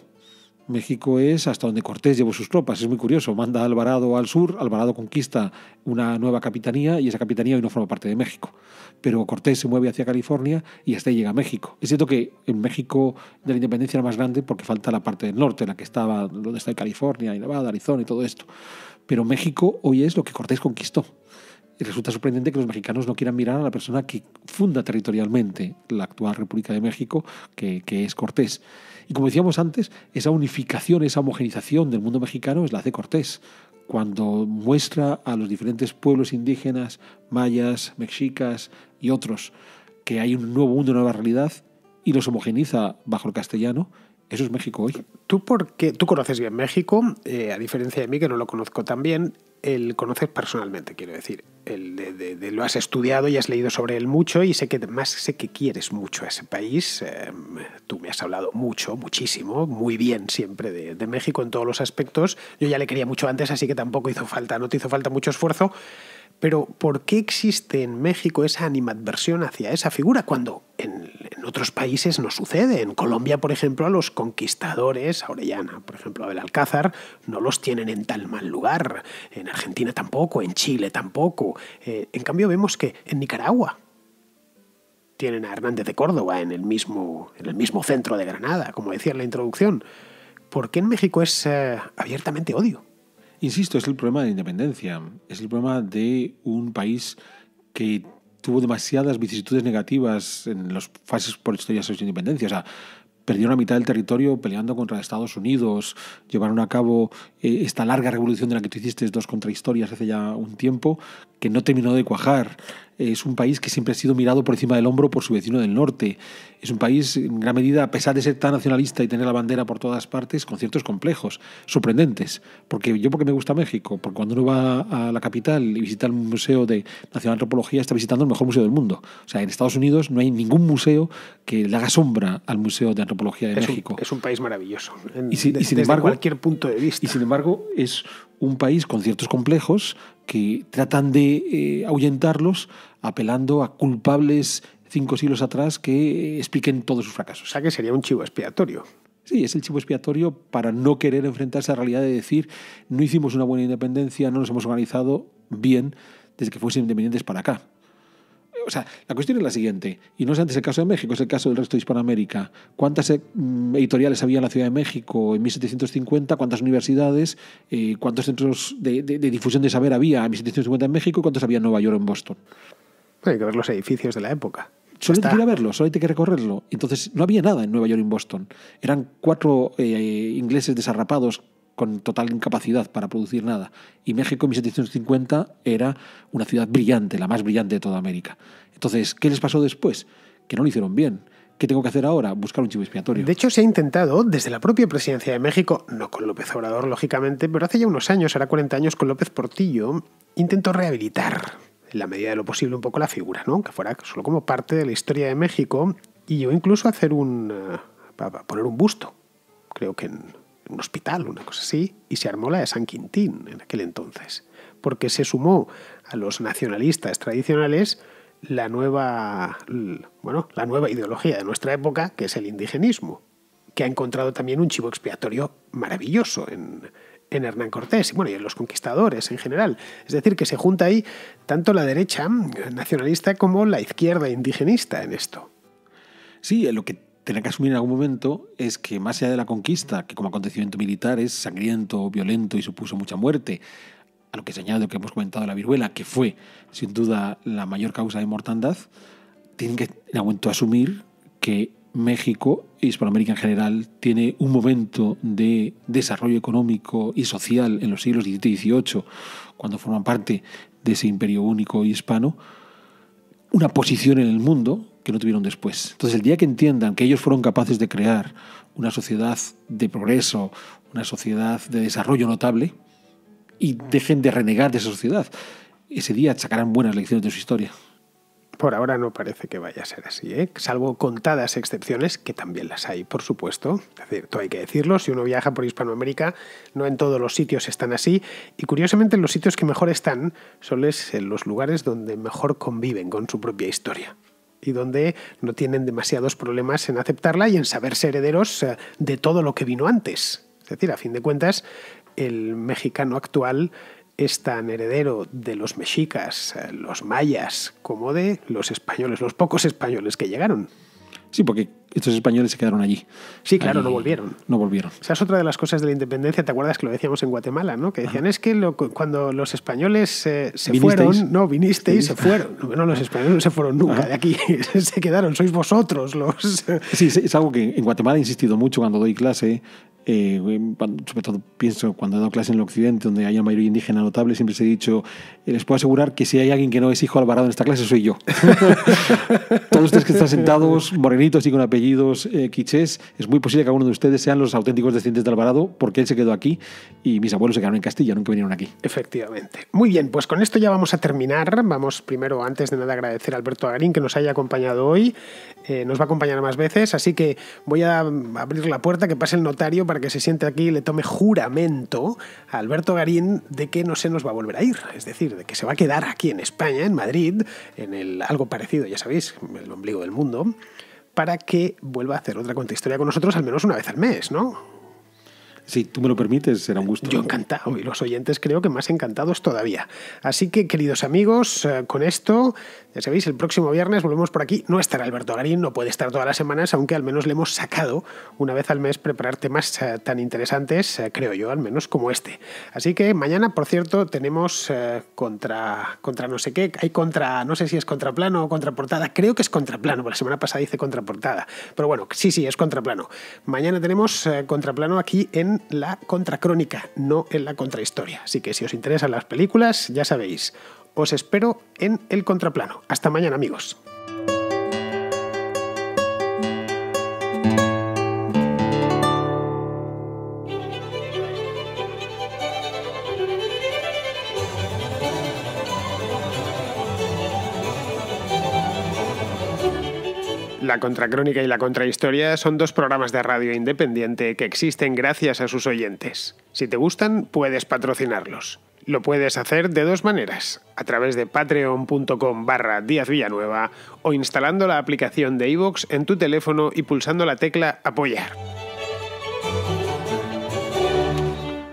México es hasta donde Cortés llevó sus tropas. Es muy curioso. Manda Alvarado al sur, Alvarado conquista una nueva capitanía y esa capitanía hoy no forma parte de México. Pero Cortés se mueve hacia California y hasta ahí llega México. Es cierto que en México de la independencia era más grande porque falta la parte del norte, la que estaba, donde está California, y Nevada, Arizona y todo esto. Pero México hoy es lo que Cortés conquistó. Y resulta sorprendente que los mexicanos no quieran mirar a la persona que funda territorialmente la actual República de México, que, que es Cortés. Y como decíamos antes, esa unificación, esa homogenización del mundo mexicano es la de Cortés, cuando muestra a los diferentes pueblos indígenas, mayas, mexicas y otros, que hay un nuevo mundo, una nueva realidad, y los homogeniza bajo el castellano eso es México hoy. Tú, porque, tú conoces bien México, eh, a diferencia de mí, que no lo conozco tan bien, el conoces personalmente, quiero decir. El de, lo has estudiado y has leído sobre él mucho y sé que más sé que quieres mucho a ese país. Em, tú me has hablado mucho, muchísimo, muy bien siempre de, de México en todos los aspectos. Yo ya le quería mucho antes, así que tampoco hizo falta, no te hizo falta mucho esfuerzo. Pero ¿por qué existe en México esa animadversión hacia esa figura cuando en, otros países no sucede? En Colombia, por ejemplo, a los conquistadores, a Orellana, por ejemplo, a Alcázar, no los tienen en tal mal lugar. En Argentina tampoco, en Chile tampoco. Eh, en cambio, vemos que en Nicaragua tienen a Hernández de Córdoba en el mismo, en el mismo centro de Granada, como decía en la introducción. ¿Por qué en México es eh, abiertamente odio? Insisto, es el problema de la independencia, es el problema de un país que tuvo demasiadas vicisitudes negativas en las fases por historia de su independencia. O sea, perdieron la mitad del territorio peleando contra Estados Unidos, llevaron a cabo eh, esta larga revolución de la que tú hiciste dos contrahistorias hace ya un tiempo, que no terminó de cuajar, es un país que siempre ha sido mirado por encima del hombro por su vecino del norte. Es un país, en gran medida, a pesar de ser tan nacionalista y tener la bandera por todas partes, con ciertos complejos sorprendentes. Porque yo, porque me gusta México, porque cuando uno va a la capital y visita el Museo de Nacional Antropología, está visitando el mejor museo del mundo. O sea, en Estados Unidos no hay ningún museo que le haga sombra al Museo de Antropología de México. es un país maravilloso, y sin desde embargo, cualquier punto de vista. Y sin embargo, es un país con ciertos complejos que tratan de eh, ahuyentarlos apelando a culpables cinco siglos atrás que expliquen todos sus fracasos. O sea que sería un chivo expiatorio. Sí, es el chivo expiatorio para no querer enfrentarse a la realidad de decir no hicimos una buena independencia, no nos hemos organizado bien desde que fuesen independientes para acá o sea, la cuestión es la siguiente, y no es antes el caso de México, es el caso del resto de Hispanoamérica. ¿Cuántas eh, mm, editoriales había en la Ciudad de México en 1750? ¿Cuántas universidades? Eh, ¿Cuántos centros de, difusión de saber había en 1750 en México? ¿Cuántos había en Nueva York o en Boston? hay que ver los edificios de la época. Solo hay que ir a verlo, solo hay que recorrerlo. Entonces, no había nada en Nueva York o en Boston. Eran cuatro eh, ingleses desarrapados con total incapacidad para producir nada. Y México en 1750 era una ciudad brillante, la más brillante de toda América. Entonces, ¿qué les pasó después? Que no lo hicieron bien. ¿Qué tengo que hacer ahora? Buscar un chivo expiatorio. De hecho, se ha intentado desde la propia presidencia de México, no con López Obrador, lógicamente, pero hace ya unos años, ahora 40 años, con López Portillo, intentó rehabilitar, en la medida de lo posible, un poco la figura, ¿no? Que fuera solo como parte de la historia de México y yo incluso hacer un. Eh, poner un busto. Creo que en un hospital, una cosa así, y se armó la de San Quintín en aquel entonces, porque se sumó a los nacionalistas tradicionales la nueva, bueno, la nueva ideología de nuestra época, que es el indigenismo, que ha encontrado también un chivo expiatorio maravilloso en, en Hernán Cortés y, bueno, en los conquistadores en general. Es decir, que se junta ahí tanto la derecha nacionalista como la izquierda indigenista en esto. Sí, lo que tener que asumir en algún momento es que más allá de la conquista, que como acontecimiento militar es sangriento, violento y supuso mucha muerte, a lo que se añade que hemos comentado la viruela, que fue sin duda la mayor causa de mortandad, tienen que en algún momento asumir que México y Hispanoamérica en general tiene un momento de desarrollo económico y social en los siglos XVII y XVIII, cuando forman parte de ese imperio único hispano, una posición en el mundo que no tuvieron después. Entonces, el día que entiendan que ellos fueron capaces de crear una sociedad de progreso, una sociedad de desarrollo notable, y dejen de renegar de esa sociedad, ese día sacarán buenas lecciones de su historia. Por ahora no parece que vaya a ser así, ¿eh? salvo contadas excepciones, que también las hay, por supuesto. Es decir, todo hay que decirlo, si uno viaja por Hispanoamérica, no en todos los sitios están así, y curiosamente los sitios que mejor están son los lugares donde mejor conviven con su propia historia y donde no tienen demasiados problemas en aceptarla y en saberse herederos eh, de todo lo que vino antes. Es decir, a fin de cuentas, el mexicano actual es tan heredero de los mexicas, eh, los mayas, como de los españoles, los pocos españoles que llegaron. Sí, porque estos españoles se quedaron allí. Sí, claro, no volvieron. No volvieron. O sea, es otra de las cosas de la independencia, ¿te acuerdas que lo decíamos en Guatemala, ¿no? Que decían, es que cuando los españoles se fueron, no, vinisteis, se fueron. No, los españoles no se fueron nunca de aquí, se quedaron, sois vosotros los... Sí, es algo que en Guatemala he insistido mucho cuando doy clase, eh, sobre todo pienso cuando he dado clase en el occidente, donde hay una mayoría indígena notable, siempre se he dicho, eh, les puedo asegurar que si hay alguien que no es hijo Alvarado en esta clase, soy yo. Todos ustedes que están sentados, morenitos y con apellidos quichés, eh, es muy posible que alguno de ustedes sean los auténticos descendientes de Alvarado, porque él se quedó aquí y mis abuelos se quedaron en Castilla, nunca vinieron aquí. Efectivamente. Muy bien, pues con esto ya vamos a terminar. Vamos primero, antes de nada, agradecer a Alberto Agarín que nos haya acompañado hoy. nos va a acompañar más veces, así que voy a abrir la puerta, que pase el notario para para que se siente aquí y le tome juramento a Alberto Garín de que no se nos va a volver a ir, es decir, de que se va a quedar aquí en España, en Madrid, en algo parecido, ya sabéis, el ombligo del mundo, para que vuelva a hacer otra historia con nosotros al menos una vez al mes, ¿no? Si tú me lo permites, será un gusto. Yo encantado y los oyentes creo que más encantados todavía. Así que, queridos amigos, eh, con esto ya sabéis, el próximo viernes volvemos por aquí. No estará Alberto Garín, no puede estar todas las semanas, aunque al menos le hemos sacado una vez al mes preparar temas eh, tan interesantes, eh, creo yo, al menos como este. Así que mañana, por cierto, tenemos eh, contra, contra no sé qué, hay contra, no sé si es contraplano o contraportada, creo que es contraplano, porque la semana pasada hice contraportada, pero bueno, sí, sí, es contraplano. Mañana tenemos contraplano aquí en la contracrónica, no en la contrahistoria. Así que si os interesan las películas, ya sabéis, os espero en el contraplano. Hasta mañana amigos. La Contracrónica y la Contrahistoria son dos programas de radio independiente que existen gracias a sus oyentes. Si te gustan, puedes patrocinarlos. Lo puedes hacer de dos maneras, a través de patreon.com barra Díaz Villanueva o instalando la aplicación de iVoox en tu teléfono y pulsando la tecla apoyar.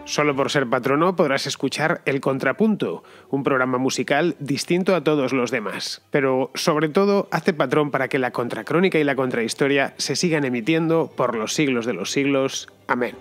Solo por ser patrono podrás escuchar El Contrapunto, un programa musical distinto a todos los demás. Pero sobre todo, hazte patrón para que la contracrónica y la contrahistoria se sigan emitiendo por los siglos de los siglos. Amén.